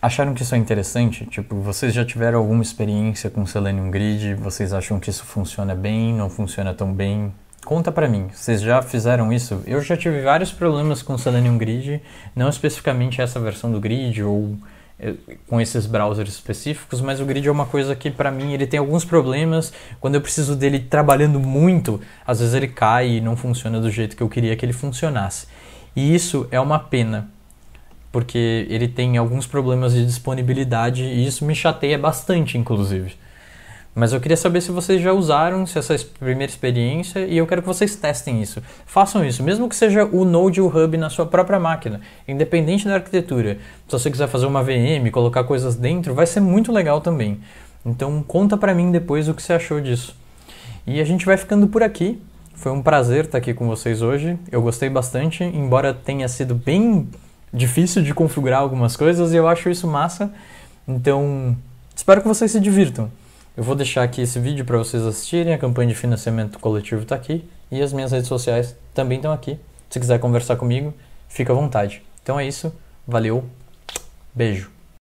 acharam que isso é interessante? Tipo, vocês já tiveram alguma experiência com Selenium Grid? Vocês acham que isso funciona bem? Não funciona tão bem? Conta pra mim, vocês já fizeram isso? Eu já tive vários problemas com Selenium Grid, não especificamente essa versão do Grid ou com esses browsers específicos, mas o grid é uma coisa que para mim ele tem alguns problemas. Quando eu preciso dele trabalhando muito, às vezes ele cai e não funciona do jeito que eu queria que ele funcionasse. E isso é uma pena, porque ele tem alguns problemas de disponibilidade e isso me chateia bastante, inclusive. Mas eu queria saber se vocês já usaram se essa primeira experiência e eu quero que vocês testem isso. Façam isso, mesmo que seja o Node ou o Hub na sua própria máquina, independente da arquitetura. Se você quiser fazer uma VM, colocar coisas dentro, vai ser muito legal também. Então conta para mim depois o que você achou disso. E a gente vai ficando por aqui. Foi um prazer estar aqui com vocês hoje. Eu gostei bastante, embora tenha sido bem difícil de configurar algumas coisas e eu acho isso massa. Então, espero que vocês se divirtam. Eu vou deixar aqui esse vídeo para vocês assistirem, a campanha de financiamento coletivo está aqui e as minhas redes sociais também estão aqui. Se quiser conversar comigo, fica à vontade. Então é isso, valeu, beijo.